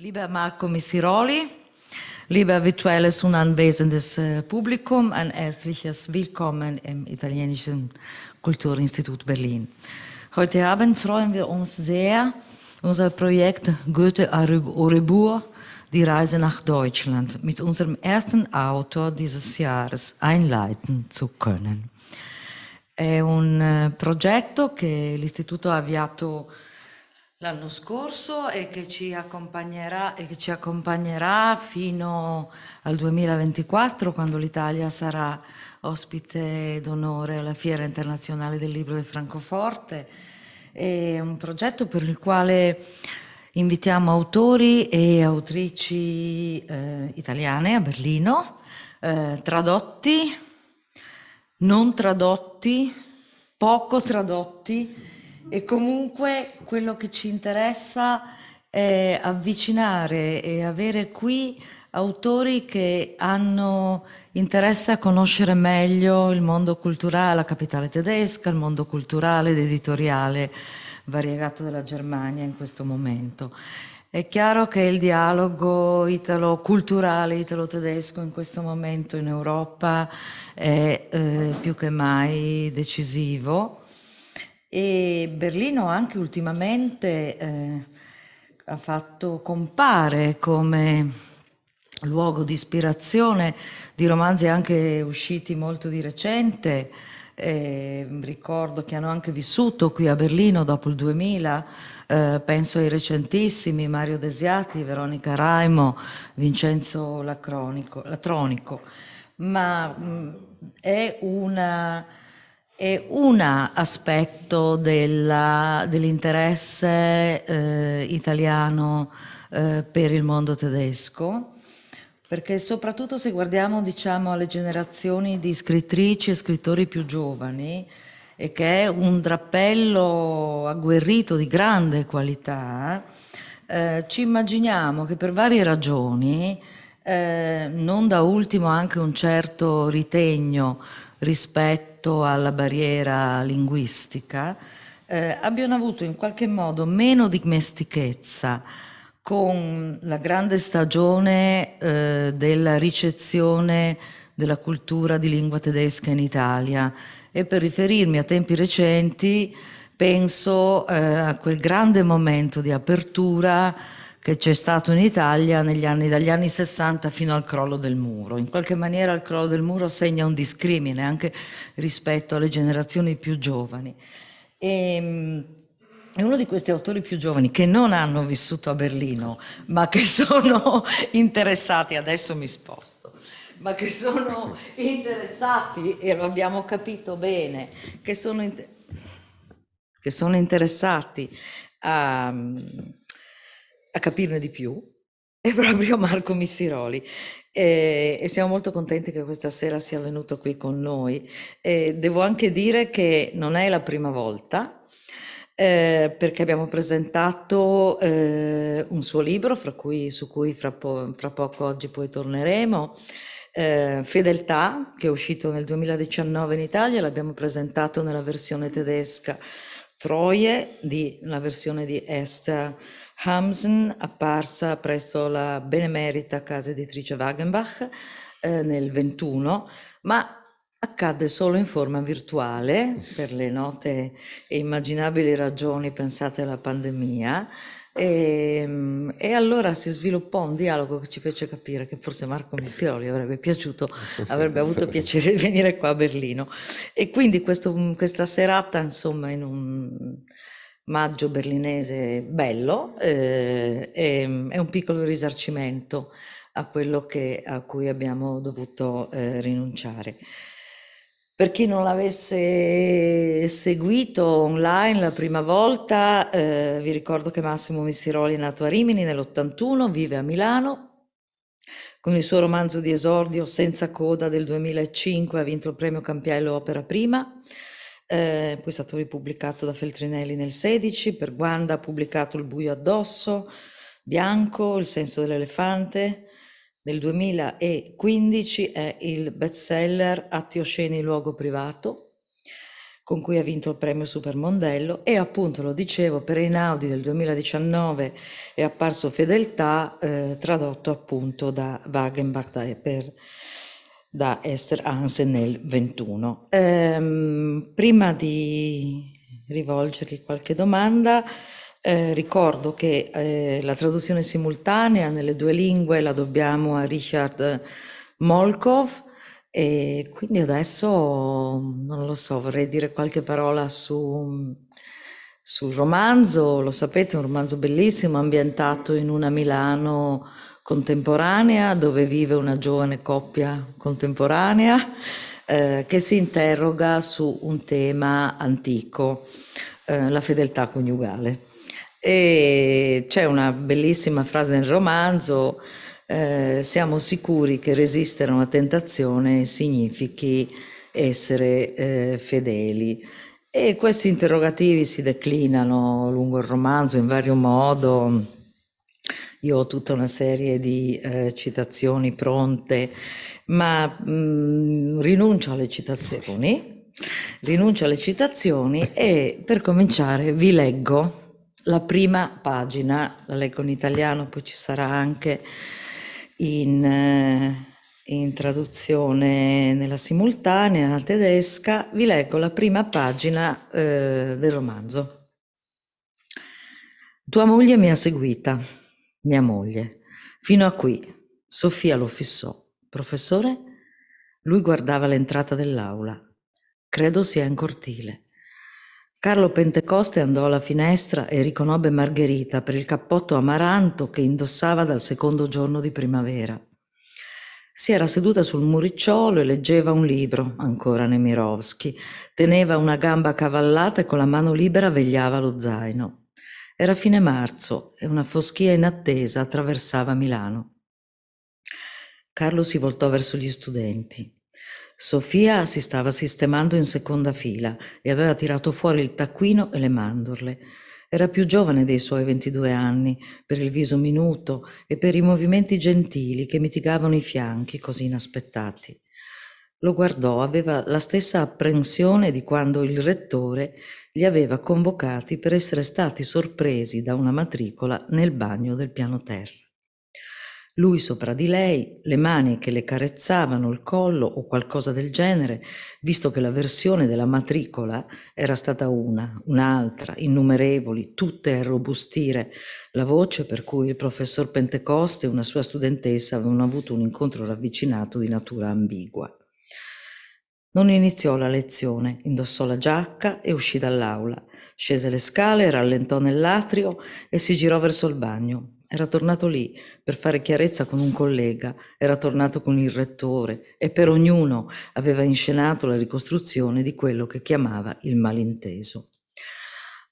Lieber Marco Missiroli, lieber virtuelles und anwesendes äh, Publikum, ein herzliches Willkommen im Italienischen Kulturinstitut Berlin. Heute Abend freuen wir uns sehr, unser Projekt Goethe Orebur, die Reise nach Deutschland, mit unserem ersten Autor dieses Jahres einleiten zu können. È un äh, progetto che l'Istituto ha avviato l'anno scorso e che ci accompagnerà, e che ci accompagnerà fino al 2024 quando l'Italia sarà ospite d'onore alla Fiera Internazionale del Libro di Francoforte. È un progetto per il quale invitiamo autori e autrici eh, italiane a Berlino, eh, tradotti, non tradotti, poco tradotti e comunque quello che ci interessa è avvicinare e avere qui autori che hanno interesse a conoscere meglio il mondo culturale, la capitale tedesca, il mondo culturale ed editoriale variegato della Germania in questo momento. È chiaro che il dialogo italo-culturale, italo-tedesco in questo momento in Europa è eh, più che mai decisivo e Berlino anche ultimamente eh, ha fatto compare come luogo di ispirazione di romanzi anche usciti molto di recente. Eh, ricordo che hanno anche vissuto qui a Berlino dopo il 2000, eh, penso ai recentissimi Mario Desiati, Veronica Raimo, Vincenzo Latronico, ma mh, mm, è una è un aspetto della, dell'interesse eh, italiano eh, per il mondo tedesco, perché soprattutto se guardiamo diciamo, alle generazioni di scrittrici e scrittori più giovani, e che è un drappello agguerrito di grande qualità, eh, ci immaginiamo che per varie ragioni, eh, non da ultimo anche un certo ritegno rispetto rispetto alla barriera linguistica, eh, abbiano avuto in qualche modo meno dimestichezza con la grande stagione eh, della ricezione della cultura di lingua tedesca in Italia e per riferirmi a tempi recenti penso eh, a quel grande momento di apertura che c'è stato in Italia anni, dagli anni 60 fino al crollo del muro. In qualche maniera il crollo del muro segna un discrimine anche rispetto alle generazioni più giovani. E, ehm, è uno di questi autori più giovani che non hanno vissuto a Berlino, ma che sono interessati, adesso mi sposto, ma che sono interessati, e lo abbiamo capito bene, che sono, in, che sono interessati a a capirne di più è proprio Marco Missiroli e, e, siamo molto contenti che questa sera sia venuto qui con noi. E devo anche dire che non è la prima volta eh, perché abbiamo presentato eh, un suo libro cui, su cui fra, po fra, poco oggi poi torneremo. Eh, Fedeltà, che è uscito nel 2019 in Italia, l'abbiamo presentato nella versione tedesca Troie, di, la versione di Esther Hamsen, apparsa presso la benemerita casa editrice Wagenbach eh, nel 21, ma accadde solo in forma virtuale per le note e immaginabili ragioni pensate alla pandemia e, ehm, e, allora si sviluppò un dialogo che ci fece capire che forse Marco Missioli avrebbe piaciuto, avrebbe avuto piacere di venire qua a Berlino. E quindi questo, questa serata, insomma, in un maggio berlinese bello, eh, è, è, un piccolo risarcimento a quello che, a cui abbiamo dovuto eh, rinunciare. Per chi non l'avesse seguito online la prima volta, eh, vi ricordo che Massimo Missiroli è nato a Rimini nell'81, vive a Milano. Con il suo romanzo di esordio Senza coda del 2005 ha vinto il premio Campiello Opera Prima, eh, poi è stato ripubblicato da Feltrinelli nel 16, per Guanda ha pubblicato Il buio addosso, Bianco, Il senso dell'elefante, nel 2015 è il bestseller Atti osceni luogo privato, con cui ha vinto il premio Supermondello e appunto lo dicevo per Einaudi del 2019 è apparso Fedeltà eh, tradotto appunto da Wagenbach da, per, da Esther Hansen nel 21. Ehm, prima di rivolgergli qualche domanda eh, ricordo che eh, la traduzione simultanea nelle due lingue la dobbiamo a Richard Molkov e quindi adesso non lo so, vorrei dire qualche parola su, sul romanzo, lo sapete, è un romanzo bellissimo ambientato in una Milano contemporanea dove vive una giovane coppia contemporanea eh, che si interroga su un tema antico, eh, la fedeltà coniugale. E c'è una bellissima frase nel romanzo, eh, siamo sicuri che resistere a una tentazione significhi essere eh, fedeli. E questi interrogativi si declinano lungo il romanzo in vario modo. Io ho tutta una serie di eh, citazioni pronte, ma mh, mm, rinuncio alle citazioni, rinuncio alle citazioni e per cominciare vi leggo la prima pagina, la leggo in italiano, poi ci sarà anche in, eh, in traduzione nella simultanea tedesca, vi leggo la prima pagina eh, del romanzo. Tua moglie mi ha seguita, mia moglie, fino a qui. Sofia lo fissò. Professore? Lui guardava l'entrata dell'aula. Credo sia in cortile. Carlo Pentecoste andò alla finestra e riconobbe Margherita per il cappotto amaranto che indossava dal secondo giorno di primavera. Si era seduta sul muricciolo e leggeva un libro, ancora Nemirovsky. Teneva una gamba cavallata e con la mano libera vegliava lo zaino. Era fine marzo e una foschia inattesa attraversava Milano. Carlo si voltò verso gli studenti. Sofia si stava sistemando in seconda fila e aveva tirato fuori il taccuino e le mandorle. Era più giovane dei suoi 22 anni, per il viso minuto e per i movimenti gentili che mitigavano i fianchi così inaspettati. Lo guardò, aveva la stessa apprensione di quando il rettore li aveva convocati per essere stati sorpresi da una matricola nel bagno del piano terra lui sopra di lei, le mani che le carezzavano il collo o qualcosa del genere, visto che la versione della matricola era stata una, un'altra, innumerevoli, tutte a robustire, la voce per cui il professor Pentecoste e una sua studentessa avevano avuto un incontro ravvicinato di natura ambigua. Non iniziò la lezione, indossò la giacca e uscì dall'aula. Scese le scale, rallentò nell'atrio e si girò verso il bagno. Era tornato lì per fare chiarezza con un collega, era tornato con il rettore e per ognuno aveva inscenato la ricostruzione di quello che chiamava il malinteso.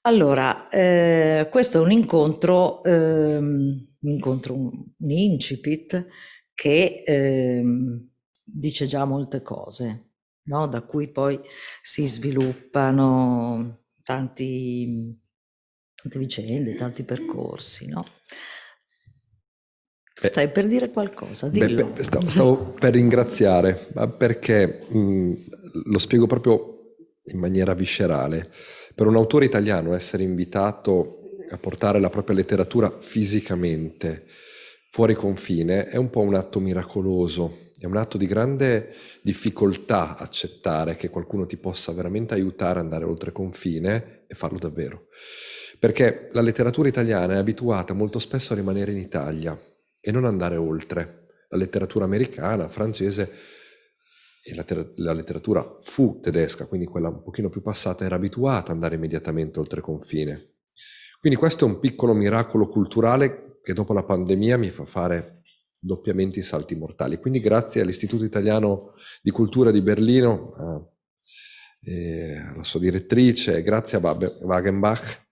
Allora, eh, questo è un incontro, eh, un, incontro un, incipit che eh, dice già molte cose, no? da cui poi si sviluppano tanti, tante vicende, tanti percorsi. No? Tu Stai eh, per dire qualcosa, dillo. Beh, stavo, stavo, per ringraziare, perché mh, lo spiego proprio in maniera viscerale. Per un autore italiano essere invitato a portare la propria letteratura fisicamente fuori confine è un po' un atto miracoloso, è un atto di grande difficoltà accettare che qualcuno ti possa veramente aiutare ad andare oltre confine e farlo davvero. Perché la letteratura italiana è abituata molto spesso a rimanere in Italia, e non andare oltre. La letteratura americana, francese e la, ter- la, letteratura fu tedesca, quindi quella un pochino più passata, era abituata ad andare immediatamente oltre confine. Quindi questo è un piccolo miracolo culturale che dopo la pandemia mi fa fare doppiamente i salti mortali. Quindi grazie all'Istituto Italiano di Cultura di Berlino, a, eh, alla sua direttrice, grazie a Wagenbach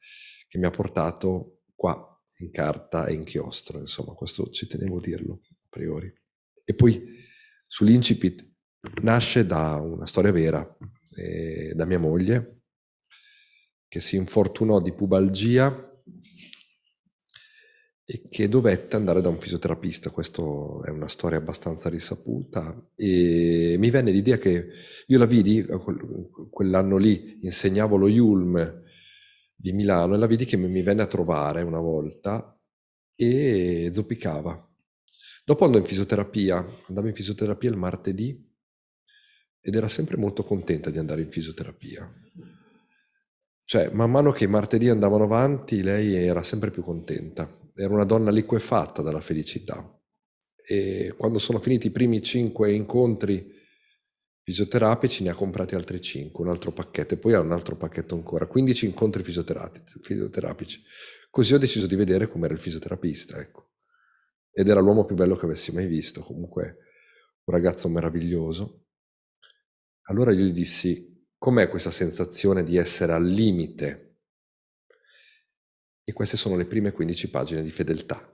che mi ha portato qua in carta e inchiostro, insomma, questo ci tenevo a dirlo a priori. E poi sull'incipit nasce da una storia vera, eh, da mia moglie, che si infortunò di pubalgia e che dovette andare da un fisioterapista. Questa è una storia abbastanza risaputa e mi venne l'idea che io la vidi eh, quell'anno lì, insegnavo lo Yulm di Milano e la vidi che mi venne a trovare una volta e zoppicava. Dopo andò in fisioterapia, andava in fisioterapia il martedì ed era sempre molto contenta di andare in fisioterapia. Cioè, man mano che i martedì andavano avanti, lei era sempre più contenta. Era una donna liquefatta dalla felicità. E quando sono finiti i primi cinque incontri fisioterapici, ne ha comprati altri 5, un altro pacchetto e poi ha un altro pacchetto ancora, 15 incontri fisioterapici. Così ho deciso di vedere com'era il fisioterapista, ecco. Ed era l'uomo più bello che avessi mai visto, comunque un ragazzo meraviglioso. Allora io gli dissi, com'è questa sensazione di essere al limite? E queste sono le prime 15 pagine di fedeltà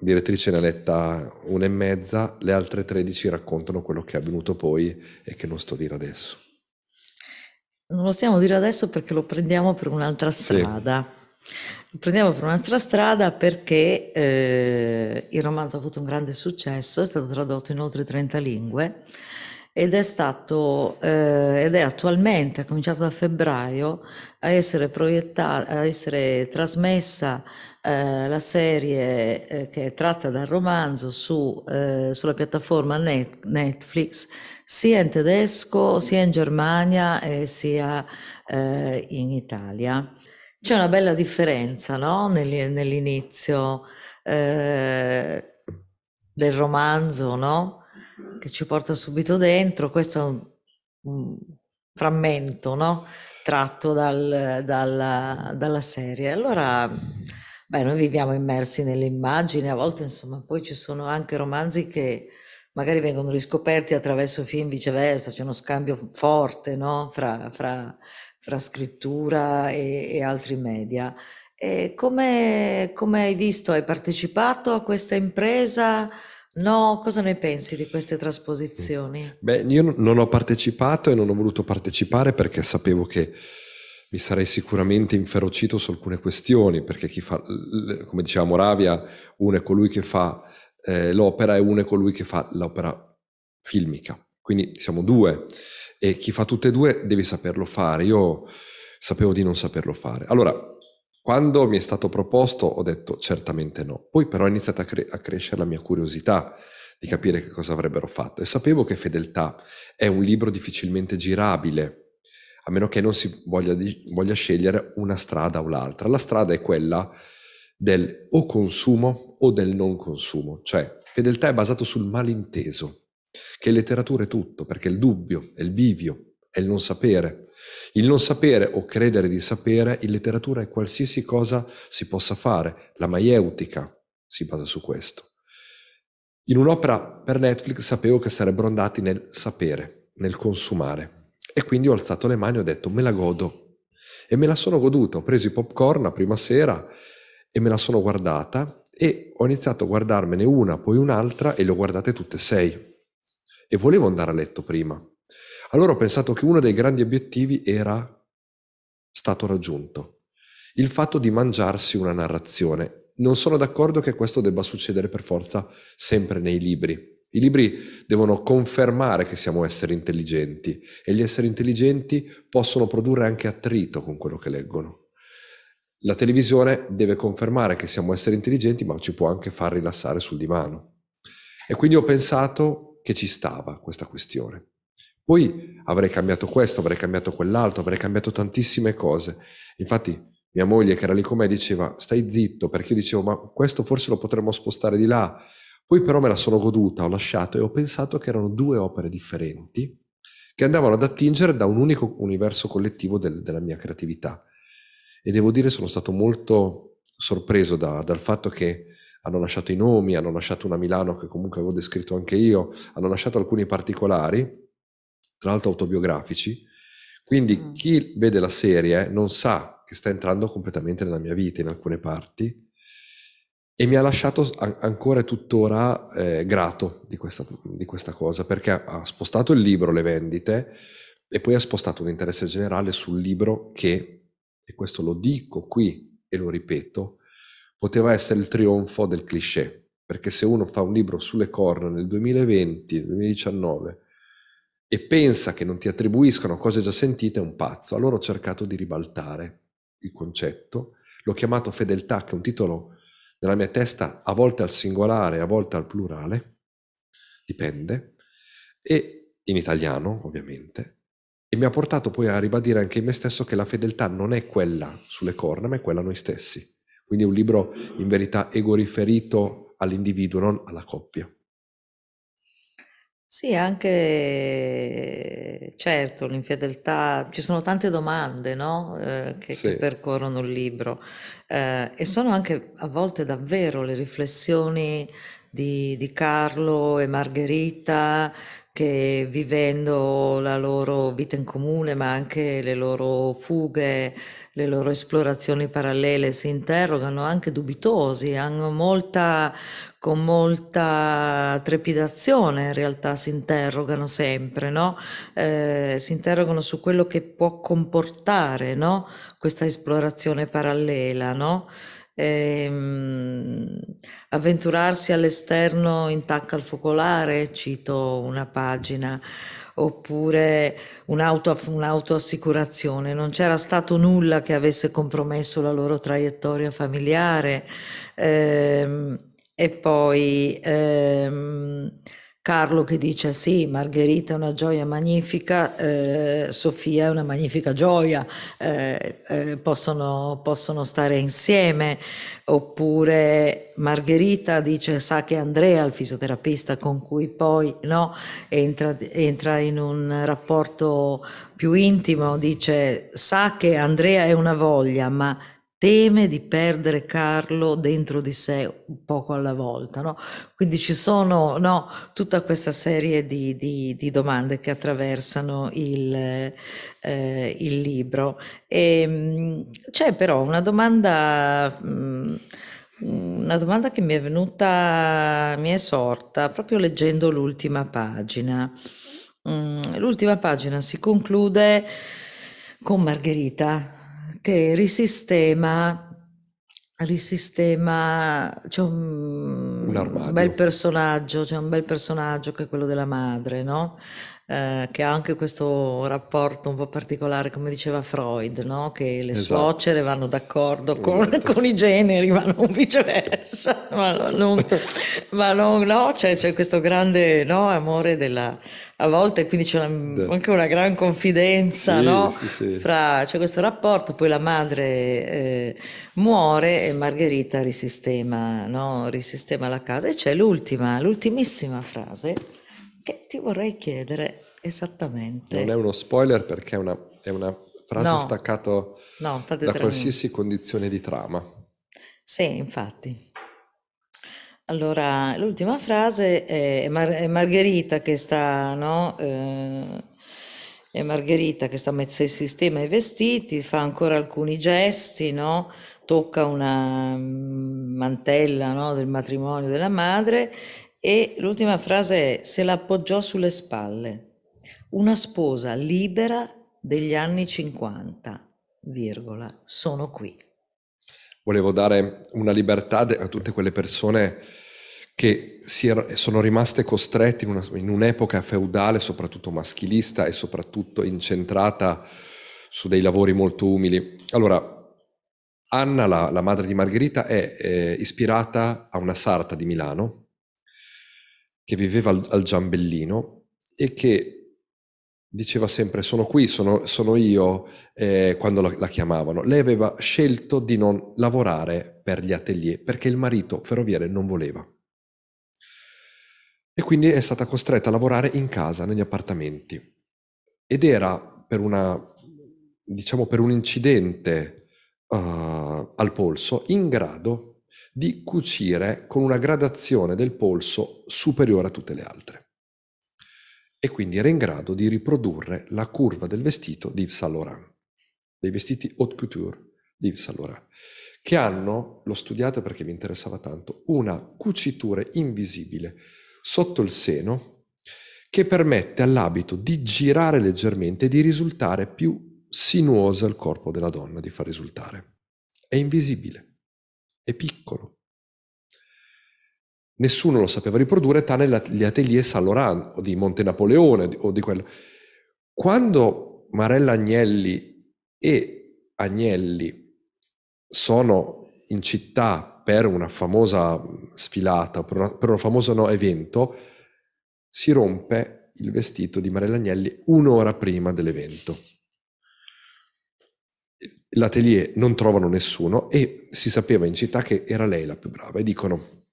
direttrice ne ha letta una e mezza, le altre 13 raccontano quello che è avvenuto poi e che non sto a dire adesso. Non lo stiamo a dire adesso perché lo prendiamo per un'altra strada. Sì. Lo prendiamo per un'altra strada perché eh, il romanzo ha avuto un grande successo, è stato tradotto in oltre 30 lingue ed è stato eh, ed è attualmente, ha cominciato da febbraio, a essere proiettata, a essere trasmessa eh, la serie eh, che è tratta dal romanzo su, eh, sulla piattaforma Net, Netflix sia in tedesco, sia in Germania e sia eh, in Italia. C'è una bella differenza no? nell'inizio eh, del romanzo, no? che ci porta subito dentro, questo è un, un frammento, no? Tratto dal, dalla, dalla serie. Allora, beh, noi viviamo immersi nelle immagini, a volte insomma, poi ci sono anche romanzi che magari vengono riscoperti attraverso film, viceversa, c'è uno scambio forte no? fra, fra, fra, scrittura e, e altri media. E come, come hai visto, hai partecipato a questa impresa? No, cosa ne pensi di queste trasposizioni? Beh, io non ho partecipato e non ho voluto partecipare perché sapevo che mi sarei sicuramente inferocito su alcune questioni, perché chi fa, come diceva Moravia, uno è colui che fa eh, l'opera e uno è colui che fa l'opera filmica. Quindi siamo due e chi fa tutte e due devi saperlo fare. Io sapevo di non saperlo fare. Allora, quando mi è stato proposto ho detto certamente no, poi però è iniziata a, cre- a crescere la mia curiosità di capire che cosa avrebbero fatto e sapevo che Fedeltà è un libro difficilmente girabile, a meno che non si voglia, di, voglia, scegliere una strada o l'altra. La strada è quella del o consumo o del non consumo, cioè fedeltà è basato sul malinteso, che letteratura è tutto, perché il dubbio, è il bivio, è il non sapere. Il non sapere o credere di sapere in letteratura è qualsiasi cosa si possa fare. La maieutica si basa su questo. In un'opera per Netflix sapevo che sarebbero andati nel sapere, nel consumare. E quindi ho alzato le mani e ho detto me la godo. E me la sono goduta, ho preso i popcorn la prima sera e me la sono guardata e ho iniziato a guardarmene una, poi un'altra e le ho guardate tutte e sei. E volevo andare a letto prima, allora ho pensato che uno dei grandi obiettivi era stato raggiunto, il fatto di mangiarsi una narrazione. Non sono d'accordo che questo debba succedere per forza sempre nei libri. I libri devono confermare che siamo esseri intelligenti e gli esseri intelligenti possono produrre anche attrito con quello che leggono. La televisione deve confermare che siamo esseri intelligenti, ma ci può anche far rilassare sul divano. E quindi ho pensato che ci stava questa questione. Poi avrei cambiato questo, avrei cambiato quell'altro, avrei cambiato tantissime cose. Infatti mia moglie che era lì con me diceva stai zitto perché io dicevo ma questo forse lo potremmo spostare di là. Poi però me la sono goduta, ho lasciato e ho pensato che erano due opere differenti che andavano ad attingere da un unico universo collettivo del, della mia creatività. E devo dire sono stato molto sorpreso da, dal fatto che hanno lasciato i nomi, hanno lasciato una Milano che comunque avevo descritto anche io, hanno lasciato alcuni particolari tra l'altro autobiografici, quindi mm. chi vede la serie non sa che sta entrando completamente nella mia vita in alcune parti e mi ha lasciato an- ancora e tuttora eh, grato di questa, di questa, cosa perché ha spostato il libro, le vendite e poi ha spostato un interesse generale sul libro che, e questo lo dico qui e lo ripeto, poteva essere il trionfo del cliché perché se uno fa un libro sulle corna nel 2020, 2019 e pensa che non ti attribuiscono cose già sentite, è un pazzo. Allora ho cercato di ribaltare il concetto, l'ho chiamato fedeltà, che è un titolo nella mia testa a volte al singolare, a volte al plurale, dipende, e in italiano ovviamente, e mi ha portato poi a ribadire anche in me stesso che la fedeltà non è quella sulle corna, ma è quella a noi stessi. Quindi è un libro in verità ego riferito all'individuo, non alla coppia. Sì, anche certo, l'infedeltà, ci sono tante domande, no? eh, che, che percorrono il libro eh, e sono anche a volte davvero le riflessioni di, di Carlo e Margherita che vivendo la loro vita in comune, ma anche le loro fughe, le loro esplorazioni parallele, si interrogano anche dubitosi, hanno molta, con molta trepidazione in realtà si interrogano sempre, no? eh, si interrogano su quello che può comportare no? questa esplorazione parallela. No? ehm, avventurarsi all'esterno in tacca al focolare, cito una pagina, oppure un'auto, un'autoassicurazione. Non c'era stato nulla che avesse compromesso la loro traiettoria familiare. Ehm, e poi... Ehm, Carlo che dice sì, Margherita è una gioia magnifica, eh, Sofia è una magnifica gioia, eh, eh, possono, possono, stare insieme, oppure Margherita dice sa che Andrea, il fisioterapista con cui poi no, entra, entra in un rapporto più intimo, dice sa che Andrea è una voglia, ma teme di perdere Carlo dentro di sé un poco alla volta. No? Quindi ci sono no, tutta questa serie di, di, di domande che attraversano il, eh, il libro. E, ehm, c'è però una domanda... Mm, una domanda che mi è venuta, mi è sorta proprio leggendo l'ultima pagina. Mm, l'ultima pagina si conclude con Margherita che risistema, risistema c'è un, un, un, bel personaggio, c'è un bel personaggio che è quello della madre, no? eh, che ha anche questo rapporto un po' particolare, come diceva Freud, no? che le esatto. suocere vanno d'accordo con, esatto. con, i generi, ma non viceversa, ma non, ma non no, c'è, c'è, questo grande no, amore della... A volte quindi c'è una, anche una gran confidenza, sì, no? Sì, sì. Fra, c'è questo rapporto, poi la madre eh, muore e Margherita risistema, no? risistema la casa e c'è l'ultima, l'ultimissima frase che ti vorrei chiedere esattamente. Non è uno spoiler perché è una, è una frase no, staccata no, da qualsiasi condizione di trama. Sì, infatti. Allora, l'ultima frase è, Mar- è Margherita che sta, no? Eh... E Margherita che sta messa in sistema i vestiti, fa ancora alcuni gesti, no? tocca una mm, mantella no? del matrimonio della madre e l'ultima frase è, se l'appoggiò sulle spalle, una sposa libera degli anni 50, virgola, sono qui. Volevo dare una libertà a tutte quelle persone che er- sono rimaste costrette in, una, in, un'epoca feudale, soprattutto maschilista e soprattutto incentrata su dei lavori molto umili. Allora, Anna, la, la madre di Margherita, è eh, ispirata a una sarta di Milano, che viveva al, al Giambellino e che diceva sempre sono qui, sono, sono io, eh, quando la, la, chiamavano. Lei aveva scelto di non lavorare per gli atelier perché il marito ferroviere non voleva. E quindi è stata costretta a lavorare in casa, negli appartamenti. Ed era per, una, diciamo, per un incidente uh, al polso in grado di cucire con una gradazione del polso superiore a tutte le altre. E quindi era in grado di riprodurre la curva del vestito di Yves Saint Laurent, dei vestiti haute couture di Yves Saint Laurent, che hanno, l'ho studiata perché vi interessava tanto, una cucitura invisibile sotto il seno che permette all'abito di girare leggermente e di risultare più sinuosa il corpo della donna, di far risultare. È invisibile è piccolo. Nessuno lo sapeva riprodurre, tranne gli atelier San Laurent o di Monte Napoleone o di quello. Quando Marella Agnelli e Agnelli sono in città per una famosa mm, sfilata, per, una, per un famoso no, evento, si rompe il vestito di Marella Agnelli un'ora prima dell'evento l'atelier non trovano nessuno e si sapeva in città che era lei la più brava e dicono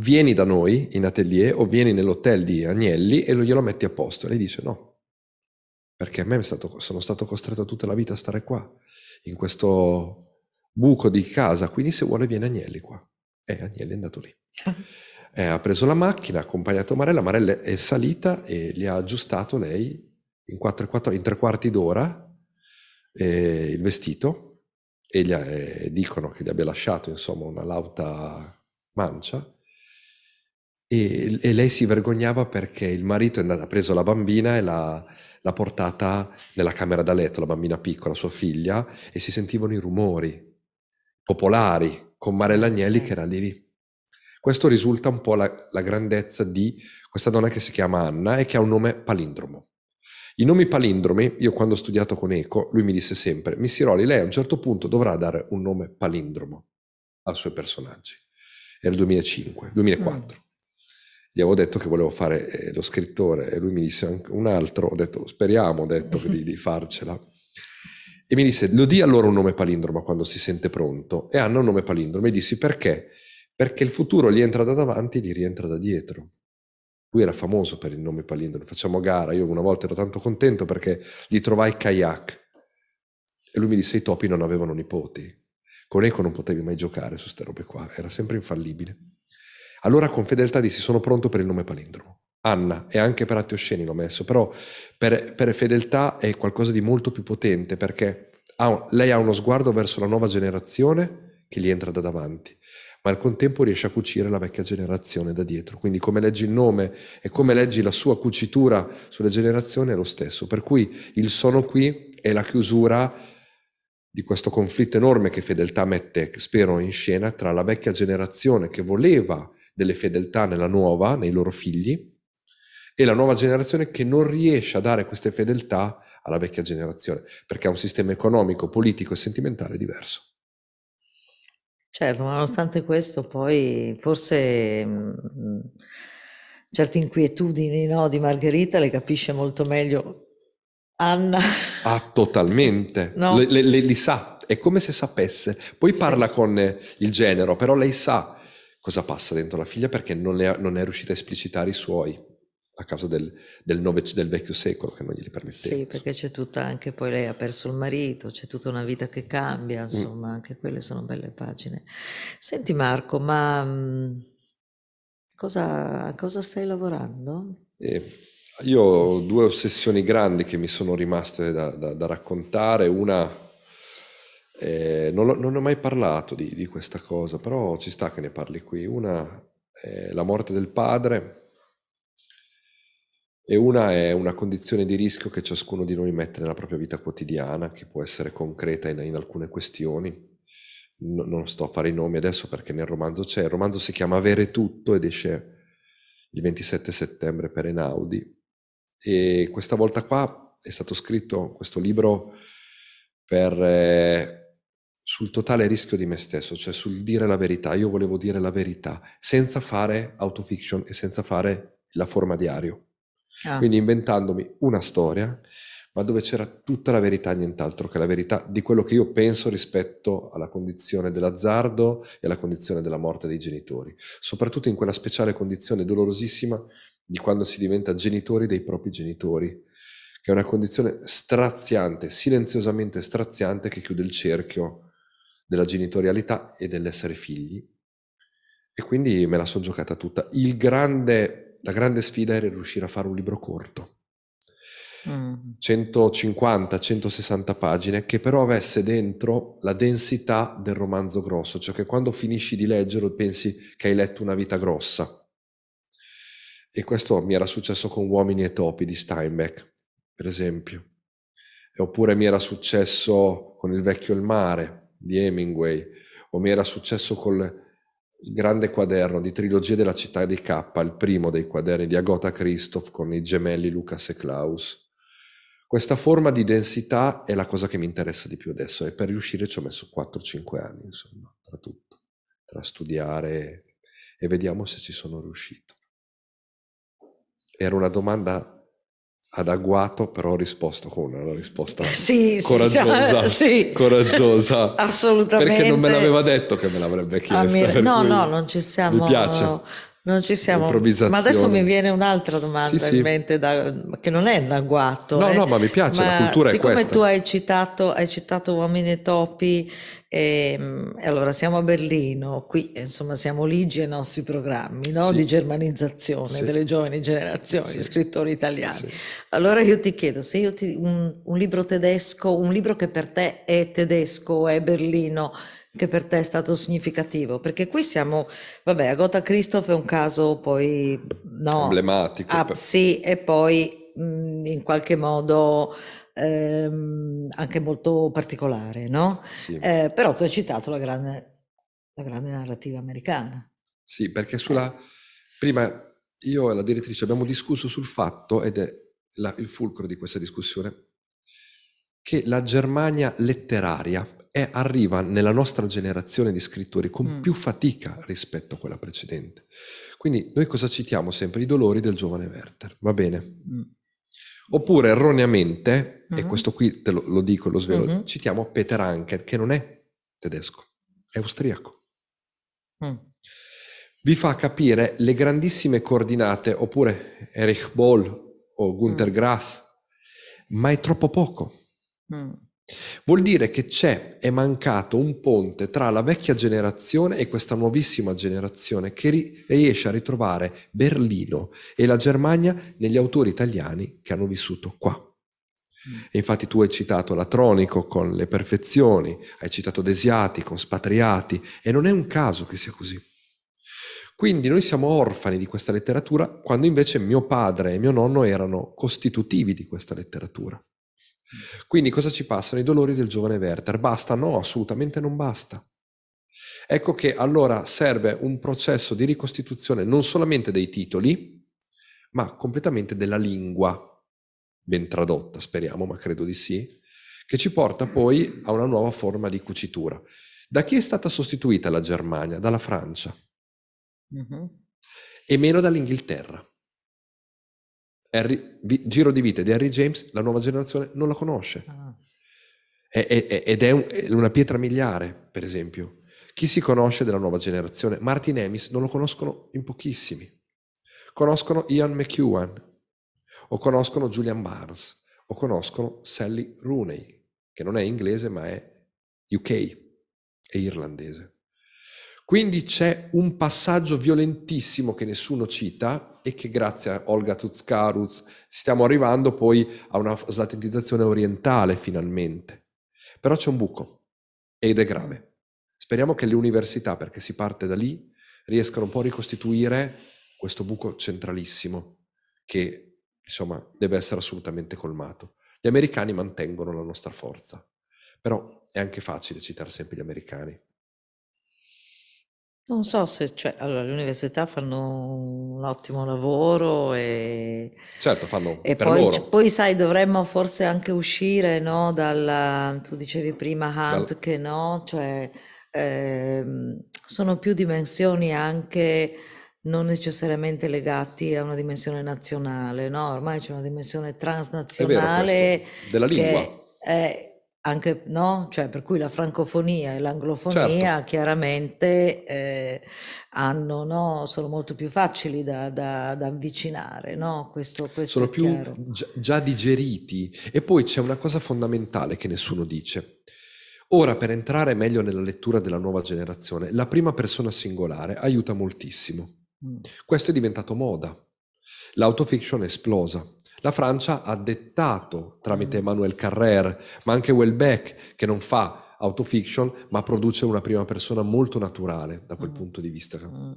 vieni da noi in atelier o vieni nell'hotel di Agnelli e lo glielo metti a posto. lei dice no, perché a me stato, sono stato costretto tutta la vita a stare qua, in questo buco di casa, quindi se vuole viene Agnelli qua. E eh, Agnelli è andato lì. Eh, ha preso la macchina, ha accompagnato Marella, Marella è salita e li ha aggiustato lei in, 4, 4, in tre quarti d'ora eh, il vestito e gli, eh, dicono che gli abbia lasciato insomma una lauta mancia e, e, lei si vergognava perché il marito è andato, ha preso la bambina e l'ha, l'ha portata nella camera da letto, la bambina piccola, sua figlia, e si sentivano i rumori popolari con Marella ah, Agnelli che era lì lì. Questo risulta un po' la, la, grandezza di questa donna che si chiama Anna e che ha un nome palindromo. I nomi palindromi, io quando ho studiato con Eco, lui mi disse sempre, Missiroli, lei a un certo punto dovrà dare un nome palindromo ai suoi personaggi. Era il 2005, 2004. Mm. Gli avevo detto che volevo fare eh, lo scrittore e lui mi disse un altro, ho detto speriamo, ho detto di, di farcela. E mi disse, lo dia loro un nome palindromo quando si sente pronto. E hanno un nome palindromo. E dissi perché? Perché il futuro gli entra da davanti e gli rientra da dietro. Lui era famoso per il nome palindromo, facciamo gara, io una volta ero tanto contento perché gli trovai kayak e lui mi disse i topi non avevano nipoti. Con Eco non potevi mai giocare su queste robe qua, era sempre infallibile. Allora con fedeltà dissi sono pronto per il nome palindromo. Anna e anche per atti osceni l'ho messo, però per, per fedeltà è qualcosa di molto più potente perché ha, lei ha uno sguardo verso la nuova generazione che gli entra da davanti ma al contempo riesce a cucire la vecchia generazione da dietro. Quindi come leggi il nome e come leggi la sua cucitura sulle generazioni è lo stesso. Per cui il sono qui è la chiusura di questo conflitto enorme che Fedeltà mette, spero, in scena tra la vecchia generazione che voleva delle fedeltà nella nuova, nei loro figli, e la nuova generazione che non riesce a dare queste fedeltà alla vecchia generazione, perché ha un sistema economico, politico e sentimentale diverso. Certo, ma nonostante questo poi forse, mhmm, certe inquietudini, no, di Margherita le capisce molto meglio Anna. Ah, totalmente. No? Le, le, le- li sa, è come se sapesse. Poi Sì. parla con eh, il genero, però lei sa cosa passa dentro la figlia perché non, le non è riuscita a esplicitare i suoi a causa del, del, nove, del, vecchio secolo che non gli permetteva. Sì, perché c'è tutta anche poi lei ha perso il marito, c'è tutta una vita che cambia, mm. insomma, mm. anche quelle sono belle pagine. Senti Marco, ma mh, mm, cosa, cosa stai lavorando? Eh, io ho due ossessioni grandi che mi sono rimaste da, da, da raccontare. Una, eh, non, non, ho mai parlato di, di, questa cosa, però ci sta che ne parli qui. Una è la morte del padre e una è una condizione di rischio che ciascuno di noi mette nella propria vita quotidiana, che può essere concreta in, in alcune questioni. No, non sto a fare i nomi adesso perché nel romanzo c'è. Il romanzo si chiama Avere tutto ed esce il 27 settembre per Enaudi. E questa volta qua è stato scritto questo libro per, eh, sul totale rischio di me stesso, cioè sul dire la verità. Io volevo dire la verità senza fare autofiction e senza fare la forma diario. Ah. Quindi inventandomi una storia, ma dove c'era tutta la verità, nient'altro che la verità di quello che io penso rispetto alla condizione dell'azzardo e alla condizione della morte dei genitori, soprattutto in quella speciale condizione dolorosissima di quando si diventa genitori dei propri genitori, che è una condizione straziante, silenziosamente straziante, che chiude il cerchio della genitorialità e dell'essere figli. E quindi me la sono giocata tutta. Il grande la grande sfida era riuscire a fare un libro corto. Mm. 150-160 pagine che però avesse dentro la densità del romanzo grosso, cioè che quando finisci di leggerlo pensi che hai letto una vita grossa. E questo mi era successo con Uomini e Topi di Steinbeck, per esempio. Oppure mi era successo con Il vecchio e il mare di Hemingway, o mi era successo col, il grande quaderno di trilogie della città di K, il primo dei quaderni di Agota Christoph con i gemelli Lucas e Klaus. Questa forma di densità è la cosa che mi interessa di più adesso e per riuscire ci ho messo 4-5 anni, insomma, tra tutto, tra studiare e vediamo se ci sono riuscito. Era una domanda ad agguato, però ho risposto con una risposta sì, coraggiosa, sì, coraggiosa assolutamente. Perché non me l'aveva detto che me l'avrebbe chiesto. Mir- no, cui... no, non ci siamo. Mi piace. Non ci siamo. Ma adesso mi viene un'altra domanda sì, sì. in mente da, che non è un agguato. No, eh. no, ma mi piace, ma la cultura è questa. Siccome tu hai citato, hai citato Uomini e Topi, e, ehm, e allora siamo a Berlino, qui insomma siamo ligi ai nostri programmi no? sì. di germanizzazione delle giovani generazioni, scrittori italiani. Allora io ti chiedo, se io ti un, un libro tedesco, un libro che per te è tedesco o è Berlino, che per te è stato significativo? Perché qui siamo, vabbè, Agota Christoph è un caso poi no, emblematico. Ah, per... Sì, e poi mh, mm, in qualche modo ehm, anche molto particolare, no? Sì. Eh, però tu hai citato la grande, la grande narrativa americana. Sì, perché eh. sulla... Prima io e la direttrice abbiamo discusso sul fatto, ed è la, il fulcro di questa discussione, che la Germania letteraria è, arriva nella nostra generazione di scrittori con mm. più fatica rispetto a quella precedente. Quindi noi cosa citiamo sempre? I dolori del giovane Werther, va bene? Mm. Oppure erroneamente, mm e mm-hmm. questo qui te lo, lo dico, lo svelo, mm-hmm. citiamo Peter Anke, che non è tedesco, è austriaco. Mm. Vi fa capire le grandissime coordinate, oppure Erich Boll o Gunther mm. Grass, ma è troppo poco. Mm. Vuol dire che c'è, è mancato un ponte tra la vecchia generazione e questa nuovissima generazione che ri- riesce a ritrovare Berlino e la Germania negli autori italiani che hanno vissuto qua. Mm. E infatti tu hai citato Latronico con Le Perfezioni, hai citato Desiati con Spatriati e non è un caso che sia così. Quindi noi siamo orfani di questa letteratura quando invece mio padre e mio nonno erano costitutivi di questa letteratura. Quindi cosa ci passano? I dolori del giovane Werther. Basta? No, assolutamente non basta. Ecco che allora serve un processo di ricostituzione non solamente dei titoli, ma completamente della lingua, ben tradotta speriamo, ma credo di sì, che ci porta poi a una nuova forma di cucitura. Da chi è stata sostituita la Germania? Dalla Francia. Uh-huh. E meno dall'Inghilterra. Harry, Giro di vita di Harry James, la nuova generazione non la conosce. Ah. È, è, ed è, un, è una pietra miliare, per esempio. Chi si conosce della nuova generazione? Martin Emis non lo conoscono in pochissimi. Conoscono Ian McEwan, o conoscono Julian Barnes, o conoscono Sally Rooney, che non è inglese ma è UK, è irlandese. Quindi c'è un passaggio violentissimo che nessuno cita e che grazie a Olga Tutskaruz stiamo arrivando poi a una slatentizzazione orientale finalmente. Però c'è un buco ed è grave. Speriamo che le università, perché si parte da lì, riescano un po' a ricostituire questo buco centralissimo che insomma deve essere assolutamente colmato. Gli americani mantengono la nostra forza, però è anche facile citare sempre gli americani. Non so se, cioè, allora, le università fanno un ottimo lavoro e, Certo, fanno e per poi, loro. poi, sai, dovremmo forse anche uscire, no, dalla, tu dicevi prima, Hunt, che no, cioè, eh, sono più dimensioni anche non necessariamente legati a una dimensione nazionale, no? Ormai c'è una dimensione transnazionale. È vero questo, della lingua. Che, eh, anche no, cioè per cui la francofonia e l'anglofonia Certo. chiaramente, ehm, hanno no, sono molto più facili da da da avvicinare, no, questo questo Sono è più chiaro. già digeriti. E poi c'è una cosa fondamentale che nessuno dice. Ora, per entrare meglio nella lettura della nuova generazione, la prima persona singolare aiuta moltissimo. Mh. Mm. Questo è diventato moda. L'autofiction è esplosa. La Francia ha dettato tramite mm. Emmanuel Carrère, ma anche Welbeck che non fa autofiction ma produce una prima persona molto naturale da quel mm. punto di vista mm.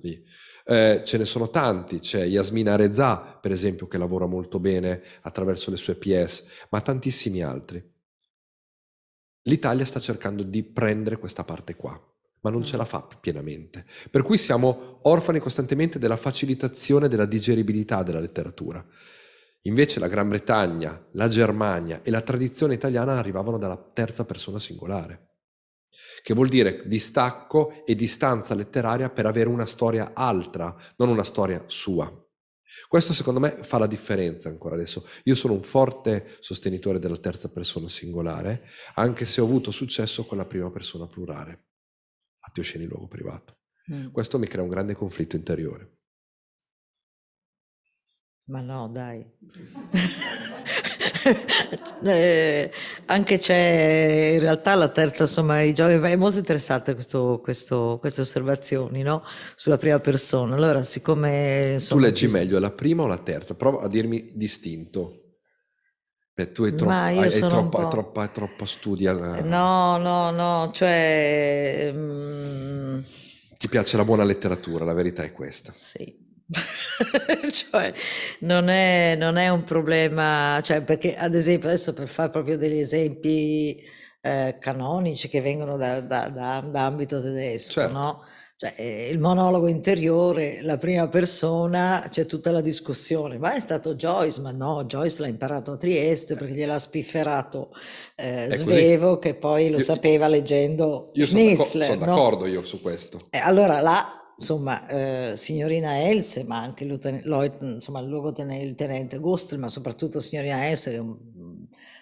eh, ce ne sono tanti, c'è Yasmina Reza, per esempio che lavora molto bene attraverso le sue PS, ma tantissimi altri. L'Italia sta cercando di prendere questa parte qua, ma non ce mm. la fa pienamente. Per cui siamo orfani costantemente della facilitazione della digeribilità della letteratura. Invece la Gran Bretagna, la Germania e la tradizione italiana arrivavano dalla terza persona singolare, che vuol dire distacco e distanza letteraria per avere una storia altra, non una storia sua. Questo secondo me fa la differenza ancora adesso. Io sono un forte sostenitore della terza persona singolare, anche se ho avuto successo con la prima persona plurale, a Teosceni luogo privato. Mm. Questo mi crea un grande conflitto interiore. Ma no, dai. eh, anche c'è in realtà la terza, insomma, i giochi, è molto interessante questo, questo, queste osservazioni no? sulla prima persona. Allora, siccome... Insomma, tu leggi ci... meglio la prima o la terza? Prova a dirmi distinto. Beh, tu hai, troppo, hai, hai, troppa, hai, troppa, hai, troppa, studia. Eh. Eh, no, no, no, cioè... Um... Ti piace la buona letteratura, la verità è questa. Sì. cioè, non è, non è, un problema, cioè, perché ad esempio, adesso per fare proprio degli esempi eh, canonici che vengono da, da, da, da ambito tedesco, certo. no? Cioè, eh, il monologo interiore, la prima persona, c'è tutta la discussione, ma è stato Joyce, ma no, Joyce l'ha imparato a Trieste perché gliel'ha spifferato eh, Svevo che poi lo io, sapeva leggendo io Schnitzler. Sono, d'accordo, no? sono d'accordo io su questo. Eh, allora là insomma, eh, signorina Else, ma anche insomma, il luogotenente Gostel, ma soprattutto signorina Else, che è un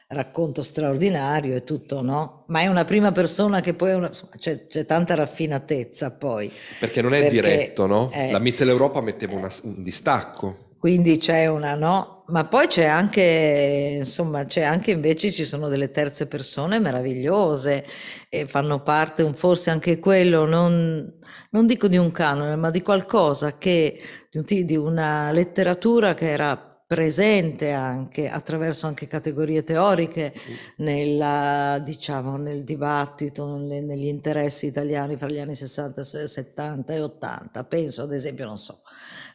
racconto straordinario e tutto, no? Ma è una prima persona che poi una, insomma, c'è, c'è, tanta raffinatezza poi. Perché non è perché, diretto, no? Eh, La Mitteleuropa metteva una, un distacco. Quindi c'è una no, ma poi c'è anche, insomma, c'è anche invece ci sono delle terze persone meravigliose e fanno parte forse anche quello, non, non dico di un canone, ma di qualcosa che, di una letteratura che era presente anche attraverso anche categorie teoriche nella, diciamo, nel dibattito, nelle, negli interessi italiani fra gli anni 60, 70 e 80, penso ad esempio, non so.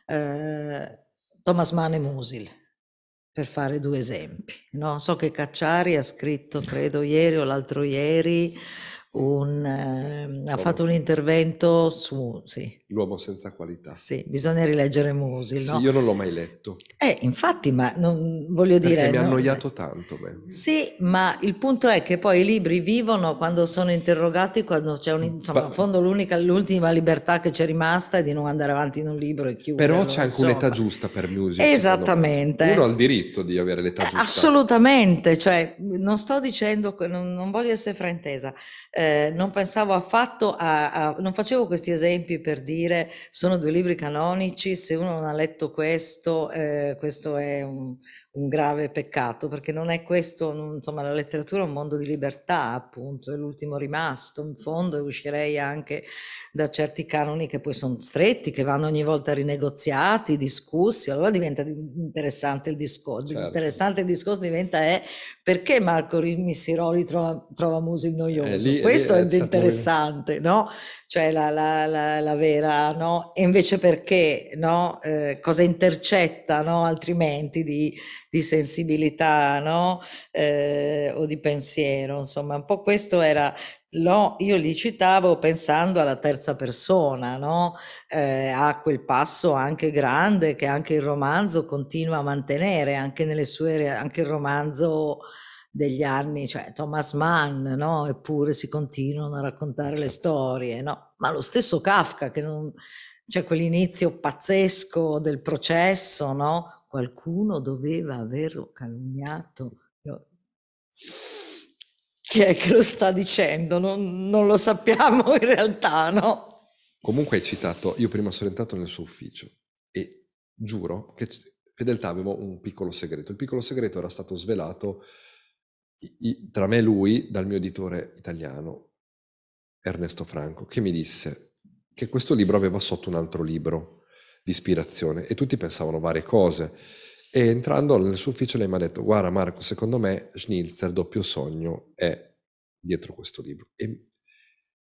Eh, Thomas Mann e Musil, per fare due esempi. No? So che Cacciari ha scritto, credo ieri o l'altro ieri, un, eh, ha fatto un intervento su, sì, L'uomo senza qualità. Sì, bisogna rileggere Musil, no? Sì, io non l'ho mai letto. Eh, infatti, ma non, voglio Perché dire... mi ha no, annoiato tanto. Beh. Sì, ma il punto è che poi i libri vivono quando sono interrogati, quando c'è un... Mm, insomma, in fondo l'ultima libertà che c'è rimasta è di non andare avanti in un libro e chiudere. Però c'è anche insomma. un'età giusta per Musil. Esattamente. Uno ha il diritto di avere l'età eh, giusta. Assolutamente, cioè non sto dicendo, non, non voglio essere fraintesa, eh, non pensavo affatto a, a... non facevo questi esempi per dire dire sono due libri canonici, se uno non ha letto questo, eh, questo è un, un, grave peccato, perché non è questo, insomma la letteratura è un mondo di libertà, appunto, è l'ultimo rimasto, in fondo uscirei anche da certi canoni che poi sono stretti, che vanno ogni volta rinegoziati, discussi, allora diventa interessante il discorso, certo. interessante il discorso diventa è perché Marco Rimmi Missiroli trova, trova Musi eh, noioso? Eh, lì, Questo lì, è, interessante, no? Cioè la, la, la, la, vera, no? E invece perché, no? Eh, cosa intercetta, no? Altrimenti di, di sensibilità, no? Eh, o di pensiero, insomma, un po' questo era No, io li citavo pensando alla terza persona, no? eh, a quel passo anche grande che anche il romanzo continua a mantenere, anche nelle sue, anche il romanzo degli anni, cioè Thomas Mann, no? eppure si continuano a raccontare le certo. storie, no? ma lo stesso Kafka, che non... c'è cioè quell'inizio pazzesco del processo, no? qualcuno doveva averlo calunniato. Io chi è che lo sta dicendo, non, non lo sappiamo in realtà, no? Comunque hai citato, io prima sono entrato nel suo ufficio e giuro che fedeltà avevo un piccolo segreto. Il piccolo segreto era stato svelato tra me e lui dal mio editore italiano Ernesto Franco, che mi disse che questo libro aveva sotto un altro libro di ispirazione e tutti pensavano varie cose e entrando nel suo ufficio lei mi ha detto, guarda Marco, secondo me Schnitzer, doppio sogno, è dietro questo libro. E,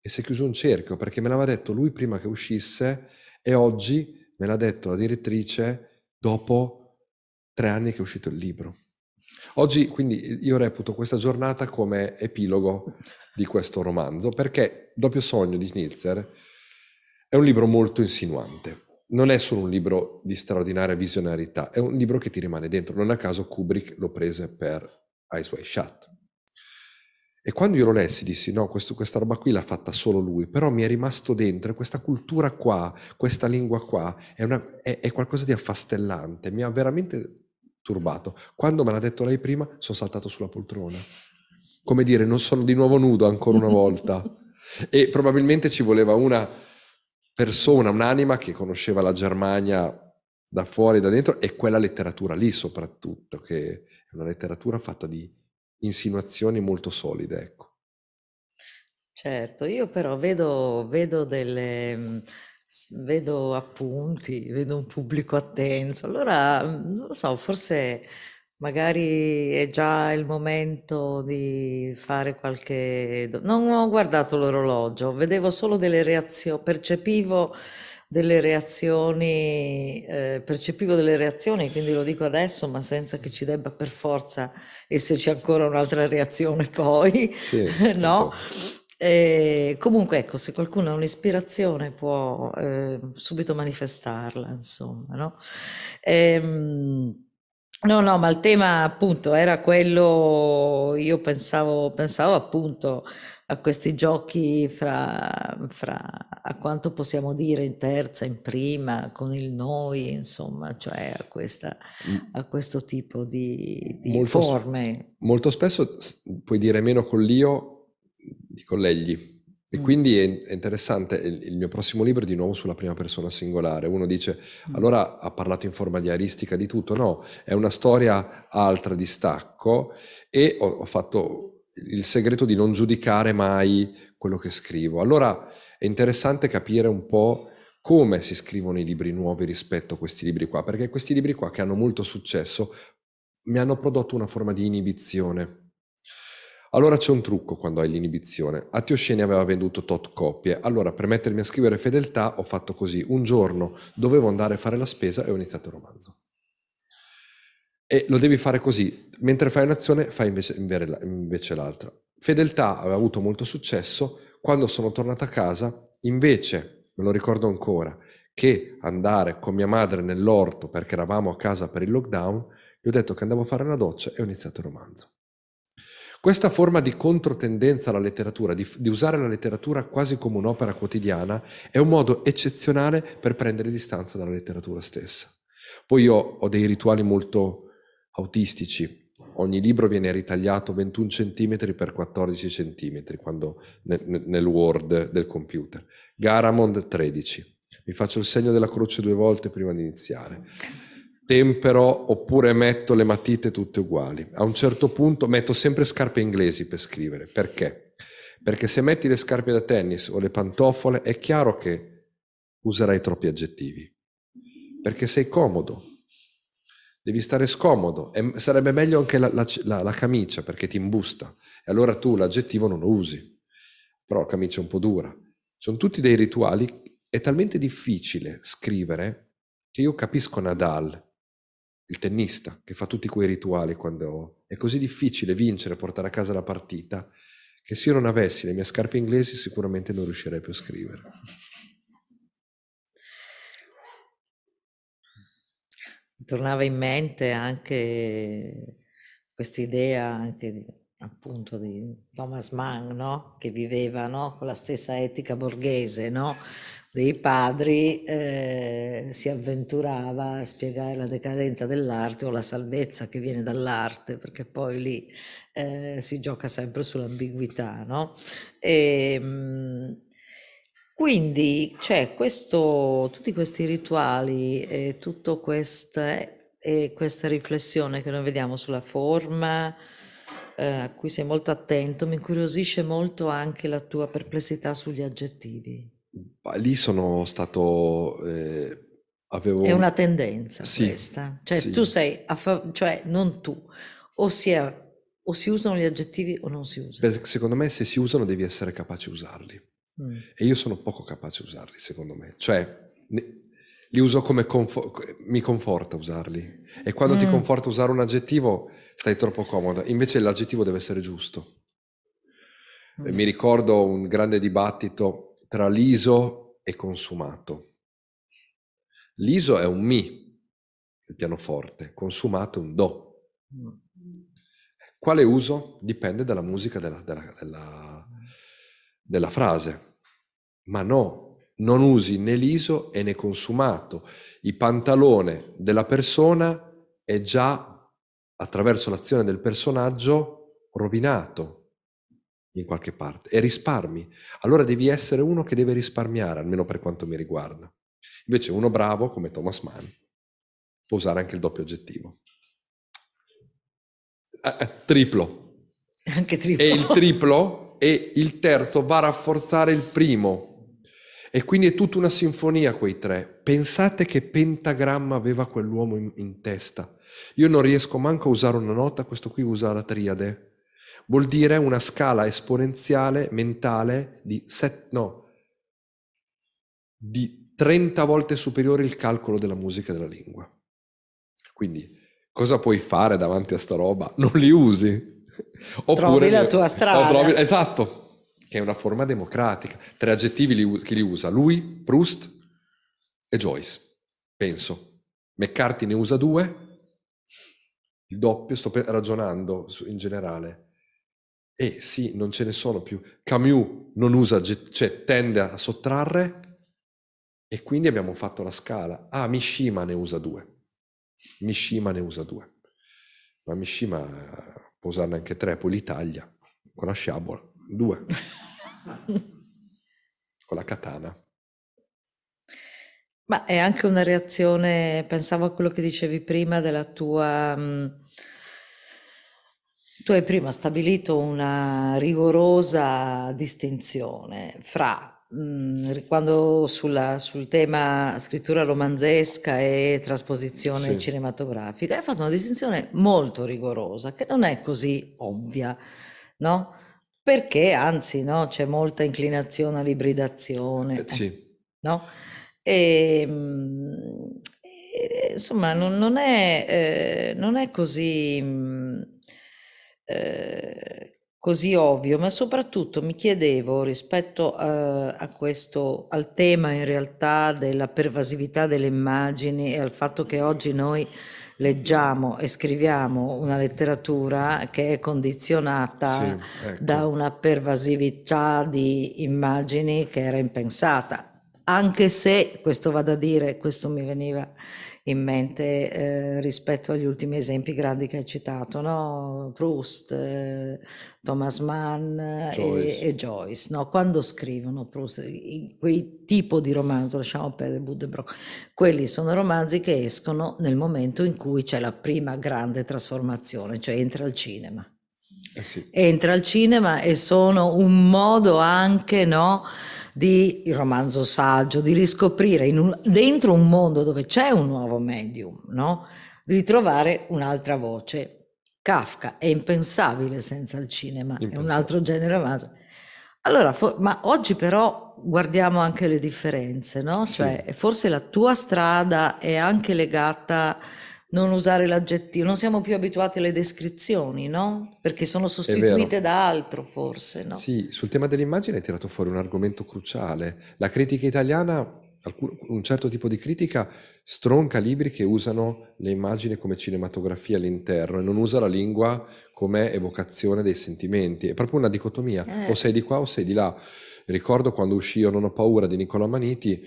e si è chiuso un cerchio perché me l'aveva detto lui prima che uscisse e oggi me l'ha detto la direttrice dopo tre anni che è uscito il libro. Oggi quindi io reputo questa giornata come epilogo di questo romanzo perché Doppio sogno di Schnitzer è un libro molto insinuante non è solo un libro di straordinaria visionarità, è un libro che ti rimane dentro. Non a caso Kubrick lo prese per Eyes Wide Shut. E quando io lo lessi dissi no, questo, questa roba qui l'ha fatta solo lui, però mi è rimasto dentro e questa cultura qua, questa lingua qua, è, una, è, è qualcosa di affastellante, mi ha veramente turbato. Quando me l'ha detto lei prima sono saltato sulla poltrona. Come dire, non sono di nuovo nudo ancora una volta. e probabilmente ci voleva una persona, un'anima che conosceva la Germania da fuori, da dentro, e quella letteratura lì soprattutto, che è una letteratura fatta di insinuazioni molto solide, ecco. Certo, io però vedo, vedo delle mm, vedo appunti, vedo un pubblico attento. Allora, mm, non lo so, forse Magari è già il momento di fare qualche... Non ho guardato l'orologio, vedevo solo delle reazioni, percepivo delle reazioni, eh, percepivo delle reazioni, quindi lo dico adesso, ma senza che ci debba per forza esserci ancora un'altra reazione poi, Sì, no? certo. E eh, comunque ecco, se qualcuno ha un'ispirazione può eh, subito manifestarla, insomma, no? E, ehm, No, no, ma il tema appunto era quello, io pensavo, pensavo appunto a questi giochi fra, fra, a quanto possiamo dire in terza, in prima, con il noi, insomma, cioè a, questa, mm. a questo tipo di, di molto, forme. Molto spesso puoi dire meno con l'io di con l'egli. E mm. quindi è, interessante, il, mio prossimo libro è di nuovo sulla prima persona singolare. Uno dice, mm. allora ha parlato in forma di aristica di tutto. No, è una storia altra di stacco e ho, ho fatto il segreto di non giudicare mai quello che scrivo. Allora è interessante capire un po' come si scrivono i libri nuovi rispetto a questi libri qua, perché questi libri qua che hanno molto successo mi hanno prodotto una forma di inibizione allora c'è un trucco quando hai l'inibizione. A Tioscene aveva venduto tot copie, allora per mettermi a scrivere fedeltà ho fatto così. Un giorno dovevo andare a fare la spesa e ho iniziato il romanzo. E lo devi fare così, mentre fai un'azione fai invece, l'altra. Fedeltà aveva avuto molto successo, quando sono tornato a casa invece, me lo ricordo ancora, che andare con mia madre nell'orto perché eravamo a casa per il lockdown, gli ho detto che andavo a fare una doccia e ho iniziato il romanzo. Questa forma di controtendenza alla letteratura, di, di usare la letteratura quasi come un'opera quotidiana, è un modo eccezionale per prendere distanza dalla letteratura stessa. Poi io ho dei rituali molto autistici, ogni libro viene ritagliato 21 cm per 14 cm quando, nel, nel, Word del computer. Garamond 13. Mi faccio il segno della croce due volte prima di iniziare tempero oppure metto le matite tutte uguali. A un certo punto metto sempre scarpe inglesi per scrivere. Perché? Perché se metti le scarpe da tennis o le pantofole è chiaro che userai troppi aggettivi. Perché sei comodo. Devi stare scomodo. E sarebbe meglio anche la, la, la, la camicia perché ti imbusta. E allora tu l'aggettivo non lo usi. Però la camicia è un po' dura. Sono tutti dei rituali. È talmente difficile scrivere che io capisco Nadal il tennista che fa tutti quei rituali quando è così difficile vincere, portare a casa la partita, che se io non avessi le mie scarpe inglesi sicuramente non riuscirei più a scrivere. tornava in mente anche questa idea anche di, appunto di Thomas Mann, no? che viveva no? con la stessa etica borghese, no? dei padri eh, si avventurava a spiegare la decadenza dell'arte o la salvezza che viene dall'arte, perché poi lì eh, si gioca sempre sull'ambiguità, no? E, ehm, quindi c'è questo, tutti questi rituali e tutta questa riflessione che noi vediamo sulla forma, eh, a cui sei molto attento, mi incuriosisce molto anche la tua perplessità sugli aggettivi lì sono stato... Eh, avevo... È una tendenza sì, questa. Cioè sì. tu sei, a fa- cioè non tu, ossia o si, usano gli aggettivi o non si usano. Beh, secondo me se si usano devi essere capace di usarli. Mm. E io sono poco capace di usarli, secondo me. Cioè... Ne- li uso come confo- mi conforta usarli. E quando mm. ti conforta usare un aggettivo, stai troppo comoda. Invece l'aggettivo deve essere giusto. Mm. Mi ricordo un grande dibattito tra liso e consumato. Liso è un mi, il pianoforte, consumato è un do. Mm. Quale uso? Dipende dalla musica della, della, della, della frase. Ma no, non usi né liso né consumato. Il pantalone della persona è già, attraverso l'azione del personaggio, rovinato in qualche parte e risparmi. Allora devi essere uno che deve risparmiare, almeno per quanto mi riguarda. Invece uno bravo come Thomas Mann può usare anche il doppio aggettivo. Eh, eh triplo. Anche triplo. E il triplo e il terzo va a rafforzare il primo. E quindi è tutta una sinfonia quei tre. Pensate che pentagramma aveva quell'uomo in, in testa. Io non riesco manco a usare una nota, questo qui usa la triade Vuol dire una scala esponenziale mentale di, set, no, di 30 volte superiore il calcolo della musica e della lingua. Quindi cosa puoi fare davanti a sta roba? Non li usi. Oppure, trovi la tua strada. Trovi, esatto, che è una forma democratica. Tre aggettivi li, chi li usa? Lui, Proust e Joyce, penso. McCarthy ne usa due, il doppio, sto ragionando in generale. E sì, non ce ne sono più. Camus non usa, cioè tende a sottrarre e quindi abbiamo fatto la scala. Ah, Mishima ne usa due. Mishima ne usa due. Ma Mishima può usarne anche tre, poi l'Italia, con la sciabola. Due. con la katana. Ma è anche una reazione, pensavo a quello che dicevi prima della tua mh, tu hai prima stabilito una rigorosa distinzione fra mm, quando sulla, sul tema scrittura romanzesca e trasposizione sì. cinematografica hai fatto una distinzione molto rigorosa che non è così ovvia, no? Perché anzi no, c'è molta inclinazione all'ibridazione, eh, sì. no? E, ehm, eh, insomma, non, non, è, eh, non è così mm, eh, così ovvio, ma soprattutto mi chiedevo rispetto a, eh, a questo, al tema in realtà della pervasività delle immagini e al fatto che oggi noi leggiamo e scriviamo una letteratura che è condizionata sì, ecco. da una pervasività di immagini che era impensata. Anche se, questo vado a dire, questo mi veniva in mente eh, rispetto agli ultimi esempi grandi che hai citato, no? Proust, eh, Thomas Mann eh, Joyce. E, e, Joyce. No? Quando scrivono Proust, quel tipo di romanzo, lasciamo perdere Buddenbrock, quelli sono romanzi che escono nel momento in cui c'è la prima grande trasformazione, cioè entra al cinema. Eh sì. Entra al cinema e sono un modo anche, no? di romanzo saggio, di riscoprire un, dentro un mondo dove c'è un nuovo medium, no? di ritrovare un'altra voce. Kafka è impensabile senza il cinema, è un altro genere romanzo. Allora, for- ma oggi però guardiamo anche le differenze, no? Cioè, sì. forse la tua strada è anche legata non usare l'aggettivo, non siamo più abituati alle descrizioni, no? Perché sono sostituite da altro forse, no? Sì, sul tema dell'immagine hai tirato fuori un argomento cruciale. La critica italiana, un certo tipo di critica, stronca libri che usano le immagini come cinematografia all'interno e non usa la lingua come evocazione dei sentimenti. È proprio una dicotomia, eh. o sei di qua o sei di là. Ricordo quando uscì Io non ho paura di Nicola Maniti,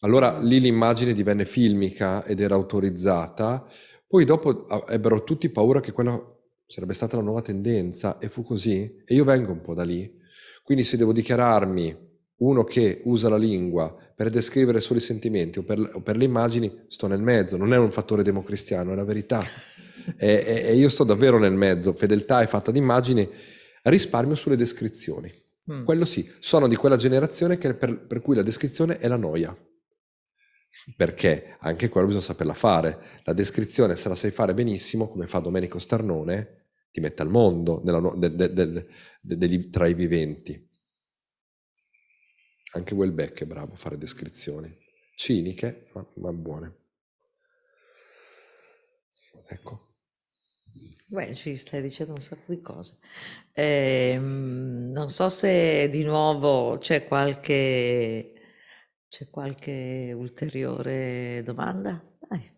allora lì l'immagine divenne filmica ed era autorizzata, poi dopo ebbero tutti paura che quella sarebbe stata la nuova tendenza e fu così e io vengo un po' da lì. Quindi se devo dichiararmi uno che usa la lingua per descrivere solo i sentimenti o per, o per le immagini, sto nel mezzo, non è un fattore democristiano, è la verità. e, e, e, io sto davvero nel mezzo, fedeltà è fatta di immagini, risparmio sulle descrizioni. Mm. Quello sì, sono di quella generazione per, per cui la descrizione è la noia perché anche quello bisogna saperla fare. La descrizione, se la sai fare benissimo, come fa Domenico Starnone, ti mette al mondo nella, de, de, de, tra i viventi. Anche Welbeck è bravo a fare descrizioni, ciniche, ma, ma buone. Ecco. Beh, ci stai dicendo un sacco di cose. Eh, non so se di nuovo c'è qualche c'è qualche ulteriore domanda? Dai.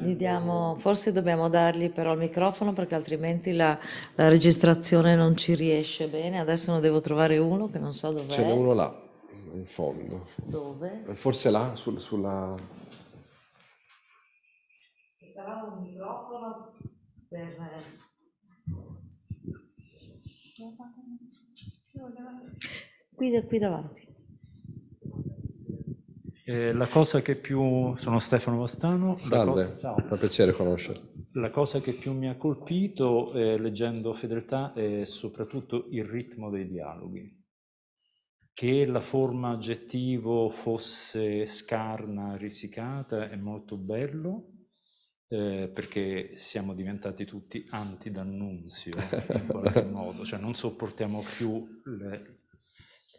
Gli diamo, forse dobbiamo dargli però il microfono perché altrimenti la, la registrazione non ci riesce bene. Adesso ne devo trovare uno che non so dove. Ce n'è uno là, in fondo. Dove? Eh, forse là, sul, sulla... Però un microfono per... Qui, eh, qui davanti. Eh, la cosa che più... Sono Stefano Vastano. Salve, cosa, ciao. fa piacere conoscerti. La cosa che più mi ha colpito eh, leggendo Fedeltà è soprattutto il ritmo dei dialoghi. Che la forma aggettivo fosse scarna, risicata, è molto bello, eh, perché siamo diventati tutti anti-d'annunzio in qualche modo, cioè non sopportiamo più le,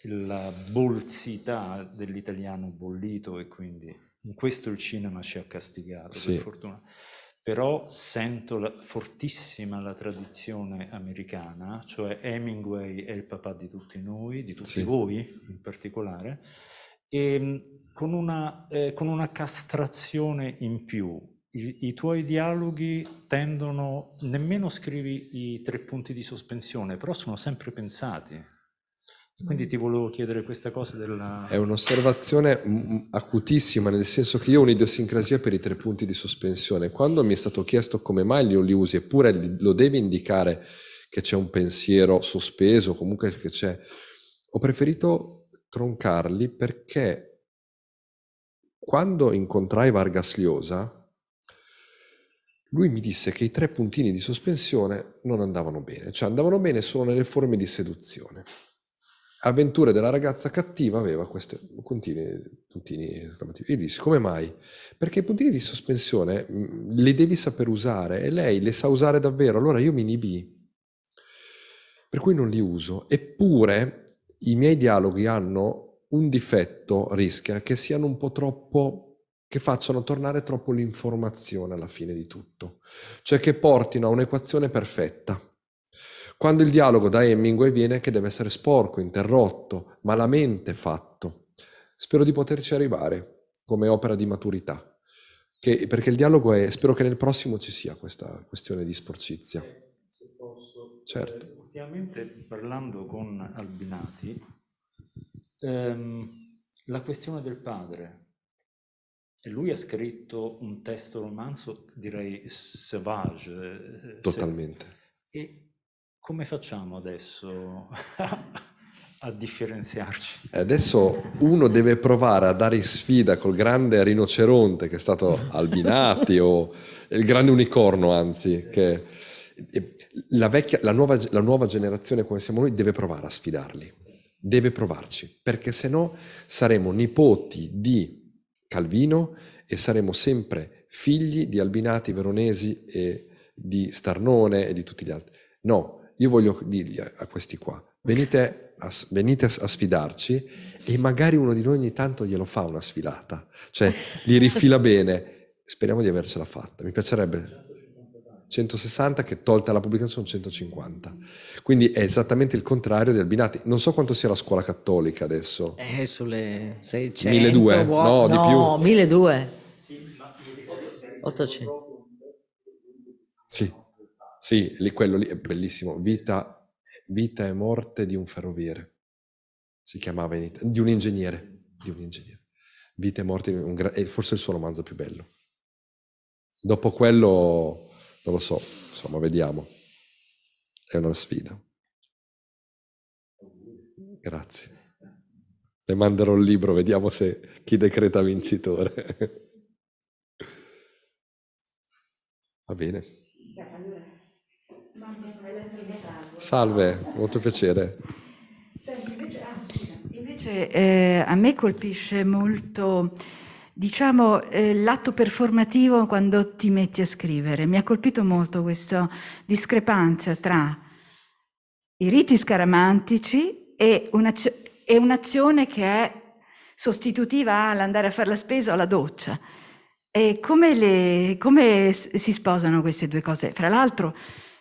la bolsità dell'italiano bollito e quindi in questo il cinema ci ha castigato, sì. per fortuna. Però sento la, fortissima la tradizione americana, cioè Hemingway è il papà di tutti noi, di tutti sì. voi in particolare, e ehm, con una, eh, con una castrazione in più, i, i, tuoi dialoghi tendono, nemmeno scrivi i tre punti di sospensione, però sono sempre pensati. Quindi ti volevo chiedere questa cosa della... È un'osservazione mm, mm, acutissima, nel senso che io ho un'idiosincrasia per i tre punti di sospensione. Quando mi è stato chiesto come mai li usi, eppure lo devi indicare che c'è un pensiero sospeso, comunque che c'è... Ho preferito troncarli perché quando incontrai Vargas Liosa, lui mi disse che i tre puntini di sospensione non andavano bene, cioè andavano bene solo nelle forme di seduzione avventure della ragazza cattiva aveva questi puntini, puntini esclamativi. Io dissi, come mai? Perché i puntini di sospensione mm, li devi saper usare e lei le sa usare davvero, allora io mi inibì. Per cui non li uso. Eppure i miei dialoghi hanno un difetto, rischia, che siano un po' troppo che facciano tornare troppo l'informazione alla fine di tutto, cioè che portino a un'equazione perfetta quando il dialogo da Hemingway viene che deve essere sporco, interrotto, malamente fatto. Spero di poterci arrivare come opera di maturità. Che, perché il dialogo è, spero che nel prossimo ci sia questa questione di sporcizia. Se posso. Certo. Eh, ultimamente parlando con Albinati, ehm, la questione del padre, lui ha scritto un testo romanzo, direi sauvage. Eh, Totalmente. Se, e come facciamo adesso a differenziarci? Adesso uno deve provare a dare in sfida col grande rinoceronte che è stato Albinati o il grande unicorno anzi, sì. che la, vecchia, la, nuova, la nuova generazione come siamo noi deve provare a sfidarli, deve provarci, perché se no saremo nipoti di Calvino e saremo sempre figli di Albinati, Veronesi e di Starnone e di tutti gli altri. No, io voglio dirgli a, questi qua, venite a, venite a, sfidarci e magari uno di noi ogni tanto glielo fa una sfilata, cioè gli rifila bene, speriamo di avercela fatta, mi piacerebbe 160 che tolta la pubblicazione 150, quindi è esattamente il contrario del Binati, non so quanto sia la scuola cattolica adesso. Eh, sulle 600. 1200, no, no, di più. No, 1200. 800. Sì. Sì, lì, quello lì è bellissimo. Vita, vita, e morte di un ferroviere. Si chiamava in Italia. Di un ingegnere. Di un ingegnere. Vita e morte di un... Gra- è forse il suo romanzo più bello. Dopo quello, non lo so, insomma, vediamo. È una sfida. Grazie. Le manderò il libro, vediamo se chi decreta vincitore. Va bene. Salve, molto piacere. Senti, ah, invece eh, a me colpisce molto diciamo, eh, l'atto performativo quando ti metti a scrivere. Mi ha colpito molto questa discrepanza tra i riti scaramantici e, un'azio- e un'azione che è sostitutiva all'andare a fare la spesa o la doccia. E come, le, come si sposano queste due cose? Fra l'altro,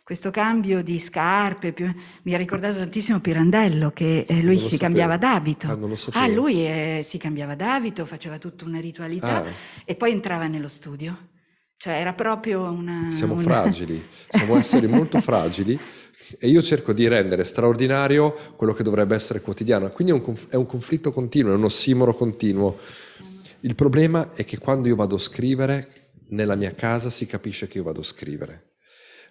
questo cambio di scarpe più, mi ha ricordato tantissimo Pirandello che eh, lui si cambiava d'abito. Ah, ah lui eh, si cambiava d'abito, faceva tutta una ritualità ah. e poi entrava nello studio. Cioè era proprio una... Siamo una... fragili, siamo esseri molto fragili e io cerco di rendere straordinario quello che dovrebbe essere quotidiano. Quindi è un, conf- è un conflitto continuo, è un ossimoro continuo. Il problema è che quando io vado a scrivere, nella mia casa si capisce che io vado a scrivere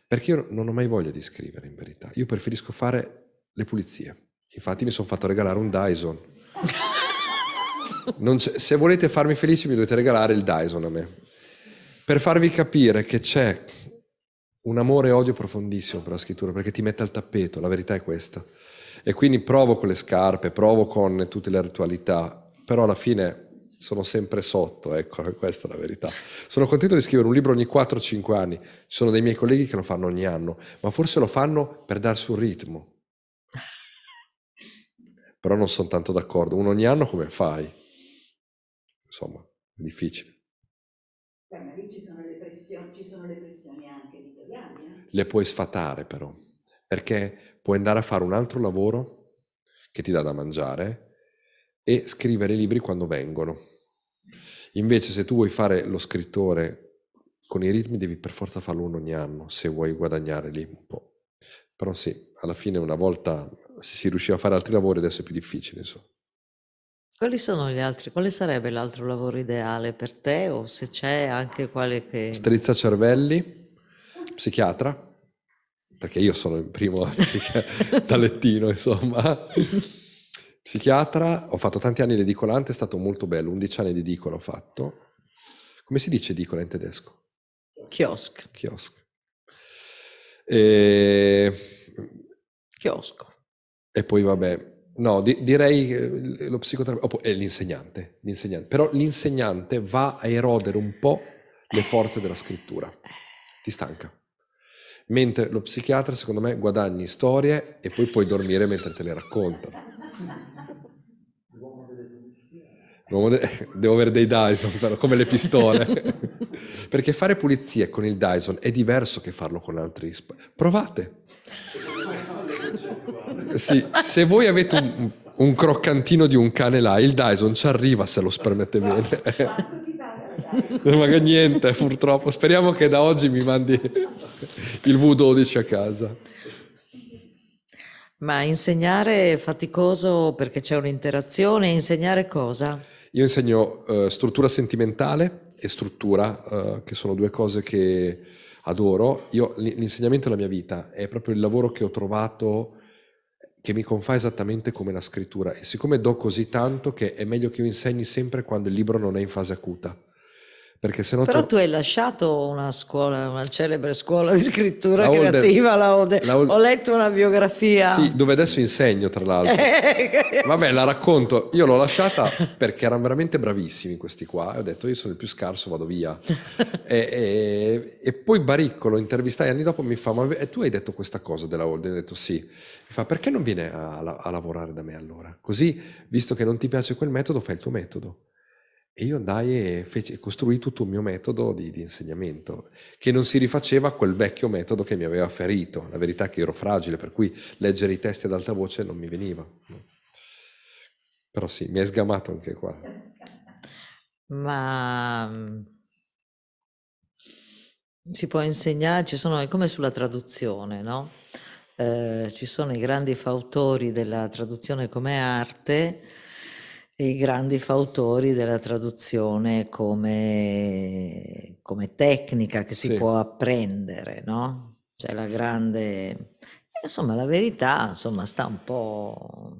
perché io non ho mai voglia di scrivere, in verità. Io preferisco fare le pulizie. Infatti mi sono fatto regalare un Dyson. se volete farmi felice mi dovete regalare il Dyson a me. Per farvi capire che c'è un amore e odio profondissimo per la scrittura, perché ti mette al tappeto, la verità è questa. E quindi provo con le scarpe, provo con tutte le ritualità, però alla fine sono sempre sotto, ecco, questa è la verità. Sono contento di scrivere un libro ogni 4-5 anni, ci sono dei miei colleghi che lo fanno ogni anno, ma forse lo fanno per darsi un ritmo. Però non sono tanto d'accordo, uno ogni anno come fai? Insomma, è difficile. Beh, ma lì ci sono le pressioni, ci sono le pressioni anche editoriali. Eh? Le puoi sfatare però, perché puoi andare a fare un altro lavoro che ti dà da mangiare, e scrivere i libri quando vengono. Invece se tu vuoi fare lo scrittore con i ritmi devi per forza farlo uno ogni anno se vuoi guadagnare lì un po'. Però sì, alla fine una volta se si riusciva a fare altri lavori adesso è più difficile insomma. Quali sono gli altri? Quale sarebbe l'altro lavoro ideale per te o se c'è anche quale che... Strizza cervelli, psichiatra, perché io sono il primo psichiatra da lettino insomma. Psichiatra, ho fatto tanti anni l'edicolante, è stato molto bello, 11 anni di edicola ho fatto. Come si dice edicola in tedesco? Kiosk. Kiosk. E... Ehm, Chiosco. E poi vabbè, no, di- direi eh, lo psicoterapeuta, è eh, l'insegnante, l'insegnante, però l'insegnante va a erodere un po' le forze della scrittura, ti stanca. Mentre lo psichiatra, secondo me, guadagni storie e poi puoi dormire mentre te le raccontano. De- devo avere dei Dyson, però, come le pistole. Perché fare pulizie con il Dyson è diverso che farlo con altri. Sp- Provate. Sì, se voi avete un, un, croccantino di un cane là, il Dyson ci arriva se lo spermette bene. Ma che niente, purtroppo. Speriamo che da oggi mi mandi il V12 a casa. Ma insegnare è faticoso perché c'è un'interazione, insegnare cosa? Io insegno eh, struttura sentimentale e struttura, eh, che sono due cose che adoro. Io, l'insegnamento è la mia vita, è proprio il lavoro che ho trovato che mi confà esattamente come la scrittura e siccome do così tanto che è meglio che io insegni sempre quando il libro non è in fase acuta perché se no Però to- tu hai lasciato una scuola, una celebre scuola di scrittura la creativa, Holden, la Ode. La Ol- ho letto una biografia. Sì, dove adesso insegno, tra l'altro. Eh. Vabbè, la racconto. Io l'ho lasciata perché erano veramente bravissimi questi qua. E ho detto, io sono il più scarso, vado via. e, e, e, poi Baricco lo intervistai anni dopo, mi fa, ma tu hai detto questa cosa della Holden? Ho detto sì. Mi fa, perché non viene a, a lavorare da me allora? Così, visto che non ti piace quel metodo, fai il tuo metodo. E io andai e feci, costruì tutto un mio metodo di, di, insegnamento che non si rifaceva a quel vecchio metodo che mi aveva ferito. La verità è che ero fragile, per cui leggere i testi ad alta voce non mi veniva. Però sì, mi è sgamato anche qua. Ma mm, si può insegnare, ci sono, è come sulla traduzione, no? Eh, ci sono i grandi fautori della traduzione come arte i grandi fautori della traduzione come, come tecnica che si sì. può apprendere, no? Cioè la grande... Insomma, la verità, insomma, sta un po'...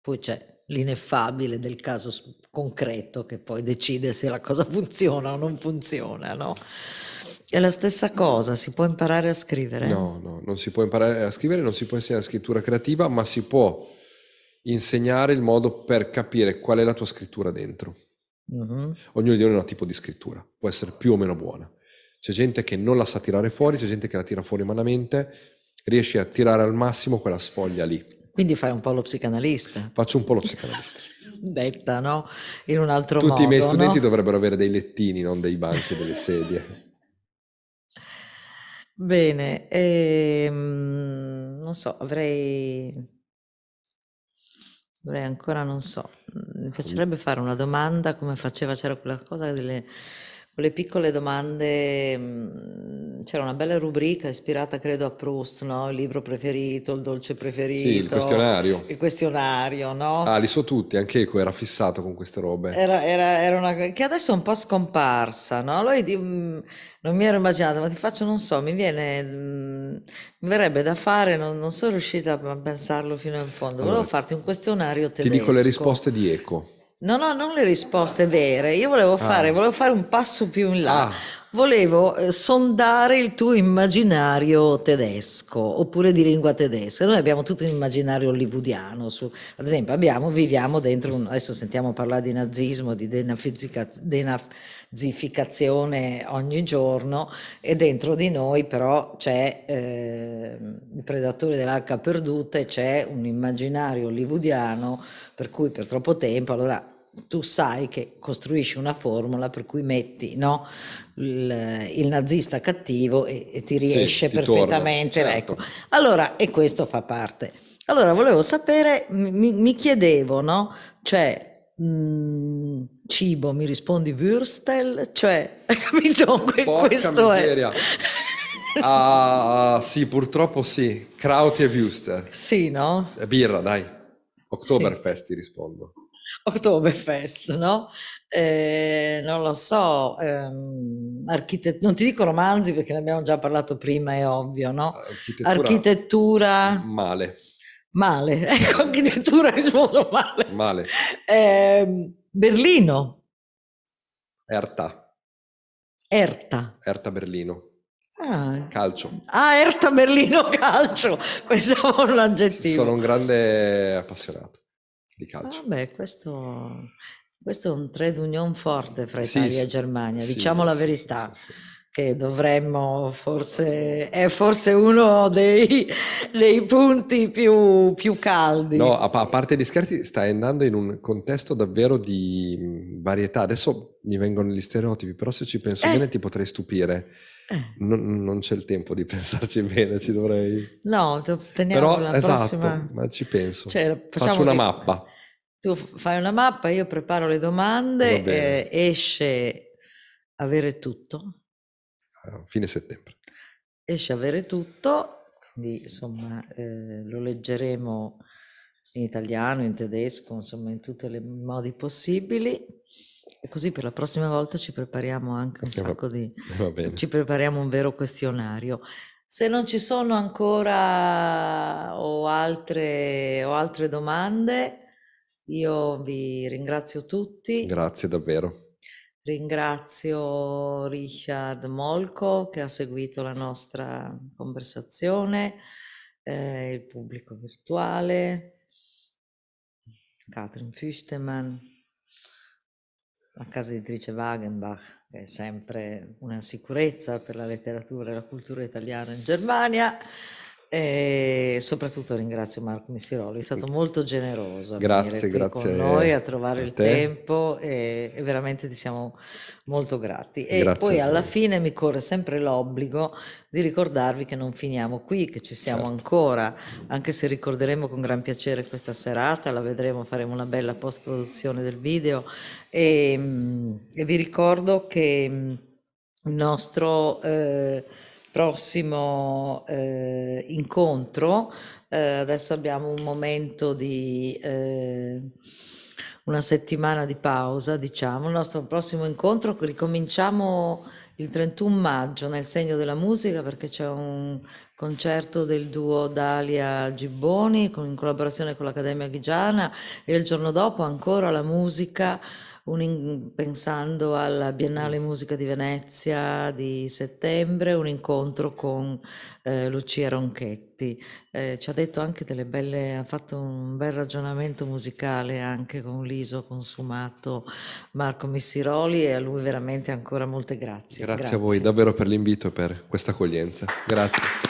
Poi c'è l'ineffabile del caso concreto che poi decide se la cosa funziona o non funziona, no? È la stessa cosa, si può imparare a scrivere? No, no, non si può imparare a scrivere, non si può essere a scrittura creativa, ma si può insegnare il modo per capire qual è la tua scrittura dentro. Uh-huh. Ognuno di noi ha un tipo di scrittura, può essere più o meno buona. C'è gente che non la sa tirare fuori, c'è gente che la tira fuori malamente, riesci a tirare al massimo quella sfoglia lì. Quindi fai un po' lo psicanalista. Faccio un po' lo psicanalista. Detta, no? In un altro Tutti modo. Tutti i miei studenti no? dovrebbero avere dei lettini, non dei banchi, delle sedie. Bene, ehm, non so, avrei Dovrei ancora, non so, mm, mi piacerebbe fare una domanda come faceva, c'era quella cosa delle le piccole domande, mm, c'era una bella rubrica ispirata credo a Proust, no? il libro preferito, il dolce preferito. Sì, il questionario. Il questionario, no? Ah, li so tutti, anche Eco era fissato con queste robe. Era, era, era una che adesso è un po' scomparsa, no? Lui di... Mm, non mi ero immaginato, ma ti faccio, non so, mi viene, mm, mi verrebbe da fare, non, non sono riuscita a pensarlo fino in fondo. Volevo allora, farti un questionario tedesco. Ti dico le risposte di Eco. No, no, non le risposte vere. Io volevo ah. fare, ah. volevo fare un passo più in là. Ah. Volevo eh, sondare il tuo immaginario tedesco oppure di lingua tedesca. Noi abbiamo tutto un immaginario hollywoodiano. Su, ad esempio, abbiamo, viviamo dentro un. Adesso sentiamo parlare di nazismo, di denazificazione ogni giorno e dentro di noi però c'è eh, il predatore dell'arca perduta e c'è un immaginario hollywoodiano per cui per troppo tempo allora tu sai che costruisci una formula per cui metti no, il, il, nazista cattivo e, e ti riesce sì, ti perfettamente. Torna, ecco. certo. ecco. Allora, e questo fa parte. Allora, volevo sapere, mi, mi chiedevo, no? Cioè, mh, mm, cibo, mi rispondi Würstel? Cioè, hai capito? Que- questo miseria. è... Ah, ah, sì, purtroppo sì. Krauti e Würstel. Sì, no? Birra, dai. Oktoberfest sì. ti rispondo. Oktoberfest, no? Eh, non lo so, ehm, architet- non ti dico romanzi perché ne abbiamo già parlato prima, è ovvio, no? Architettura, architettura... male. Male, ecco, architettura rispondo male. Male. Eh, Berlino. Erta. Erta. Erta Berlino. Ah. Calcio. Ah, Erta Berlino calcio, questo è un aggettivo. Sono un grande appassionato di calcio. Ah, questo, questo, è un trade union forte fra Italia sì, e Germania, sì, diciamo sì, la verità. Che dovremmo forse è forse uno dei, dei punti più, più, caldi. No, a, a parte gli scherzi, stai andando in un contesto davvero di varietà. Adesso mi vengono gli stereotipi, però se ci penso eh. bene ti potrei stupire. Eh. Non, non, c'è il tempo di pensarci bene, ci dovrei... No, teniamo Però, la esatto, prossima... ma ci penso. Cioè, Faccio una che... mappa. Tu fai una mappa, io preparo le domande, eh, esce avere tutto. A ah, fine settembre. Esce avere tutto, quindi insomma eh, lo leggeremo in italiano, in tedesco, insomma in tutti i modi possibili. E così per la prossima volta ci prepariamo anche un eh, sacco di... Ci prepariamo un vero questionario. Se non ci sono ancora o altre, o altre domande, io vi ringrazio tutti. Grazie davvero. Ringrazio Richard Molko che ha seguito la nostra conversazione, eh, il pubblico virtuale, Katrin Füstemann, la casa editrice Wagenbach, che è sempre una sicurezza per la letteratura e la cultura italiana in Germania. E soprattutto ringrazio Marco Mistiroli, è stato molto generoso. grazie, grazie. Con noi a trovare a il tempo e, e, veramente ti siamo molto grati. E grazie poi alla fine mi corre sempre l'obbligo di ricordarvi che non finiamo qui, che ci siamo certo. ancora, anche se ricorderemo con gran piacere questa serata, la vedremo, faremo una bella post produzione del video e, ehm, e vi ricordo che mm, il nostro... Eh, prossimo eh, incontro. Eh, adesso abbiamo un momento di eh, una settimana di pausa, diciamo. Il nostro prossimo incontro ricominciamo il 31 maggio nel segno della musica perché c'è un concerto del duo Dalia Gibboni in collaborazione con l'Accademia Ghigiana e il giorno dopo ancora la musica in, pensando alla Biennale Musica di Venezia di settembre, un incontro con eh, Lucia Ronchetti. Eh, ci ha detto anche delle belle, ha fatto un bel ragionamento musicale anche con l'ISO consumato Marco Missiroli e a lui veramente ancora molte grazie. Grazie, grazie. a voi davvero per l'invito e per questa accoglienza. Grazie.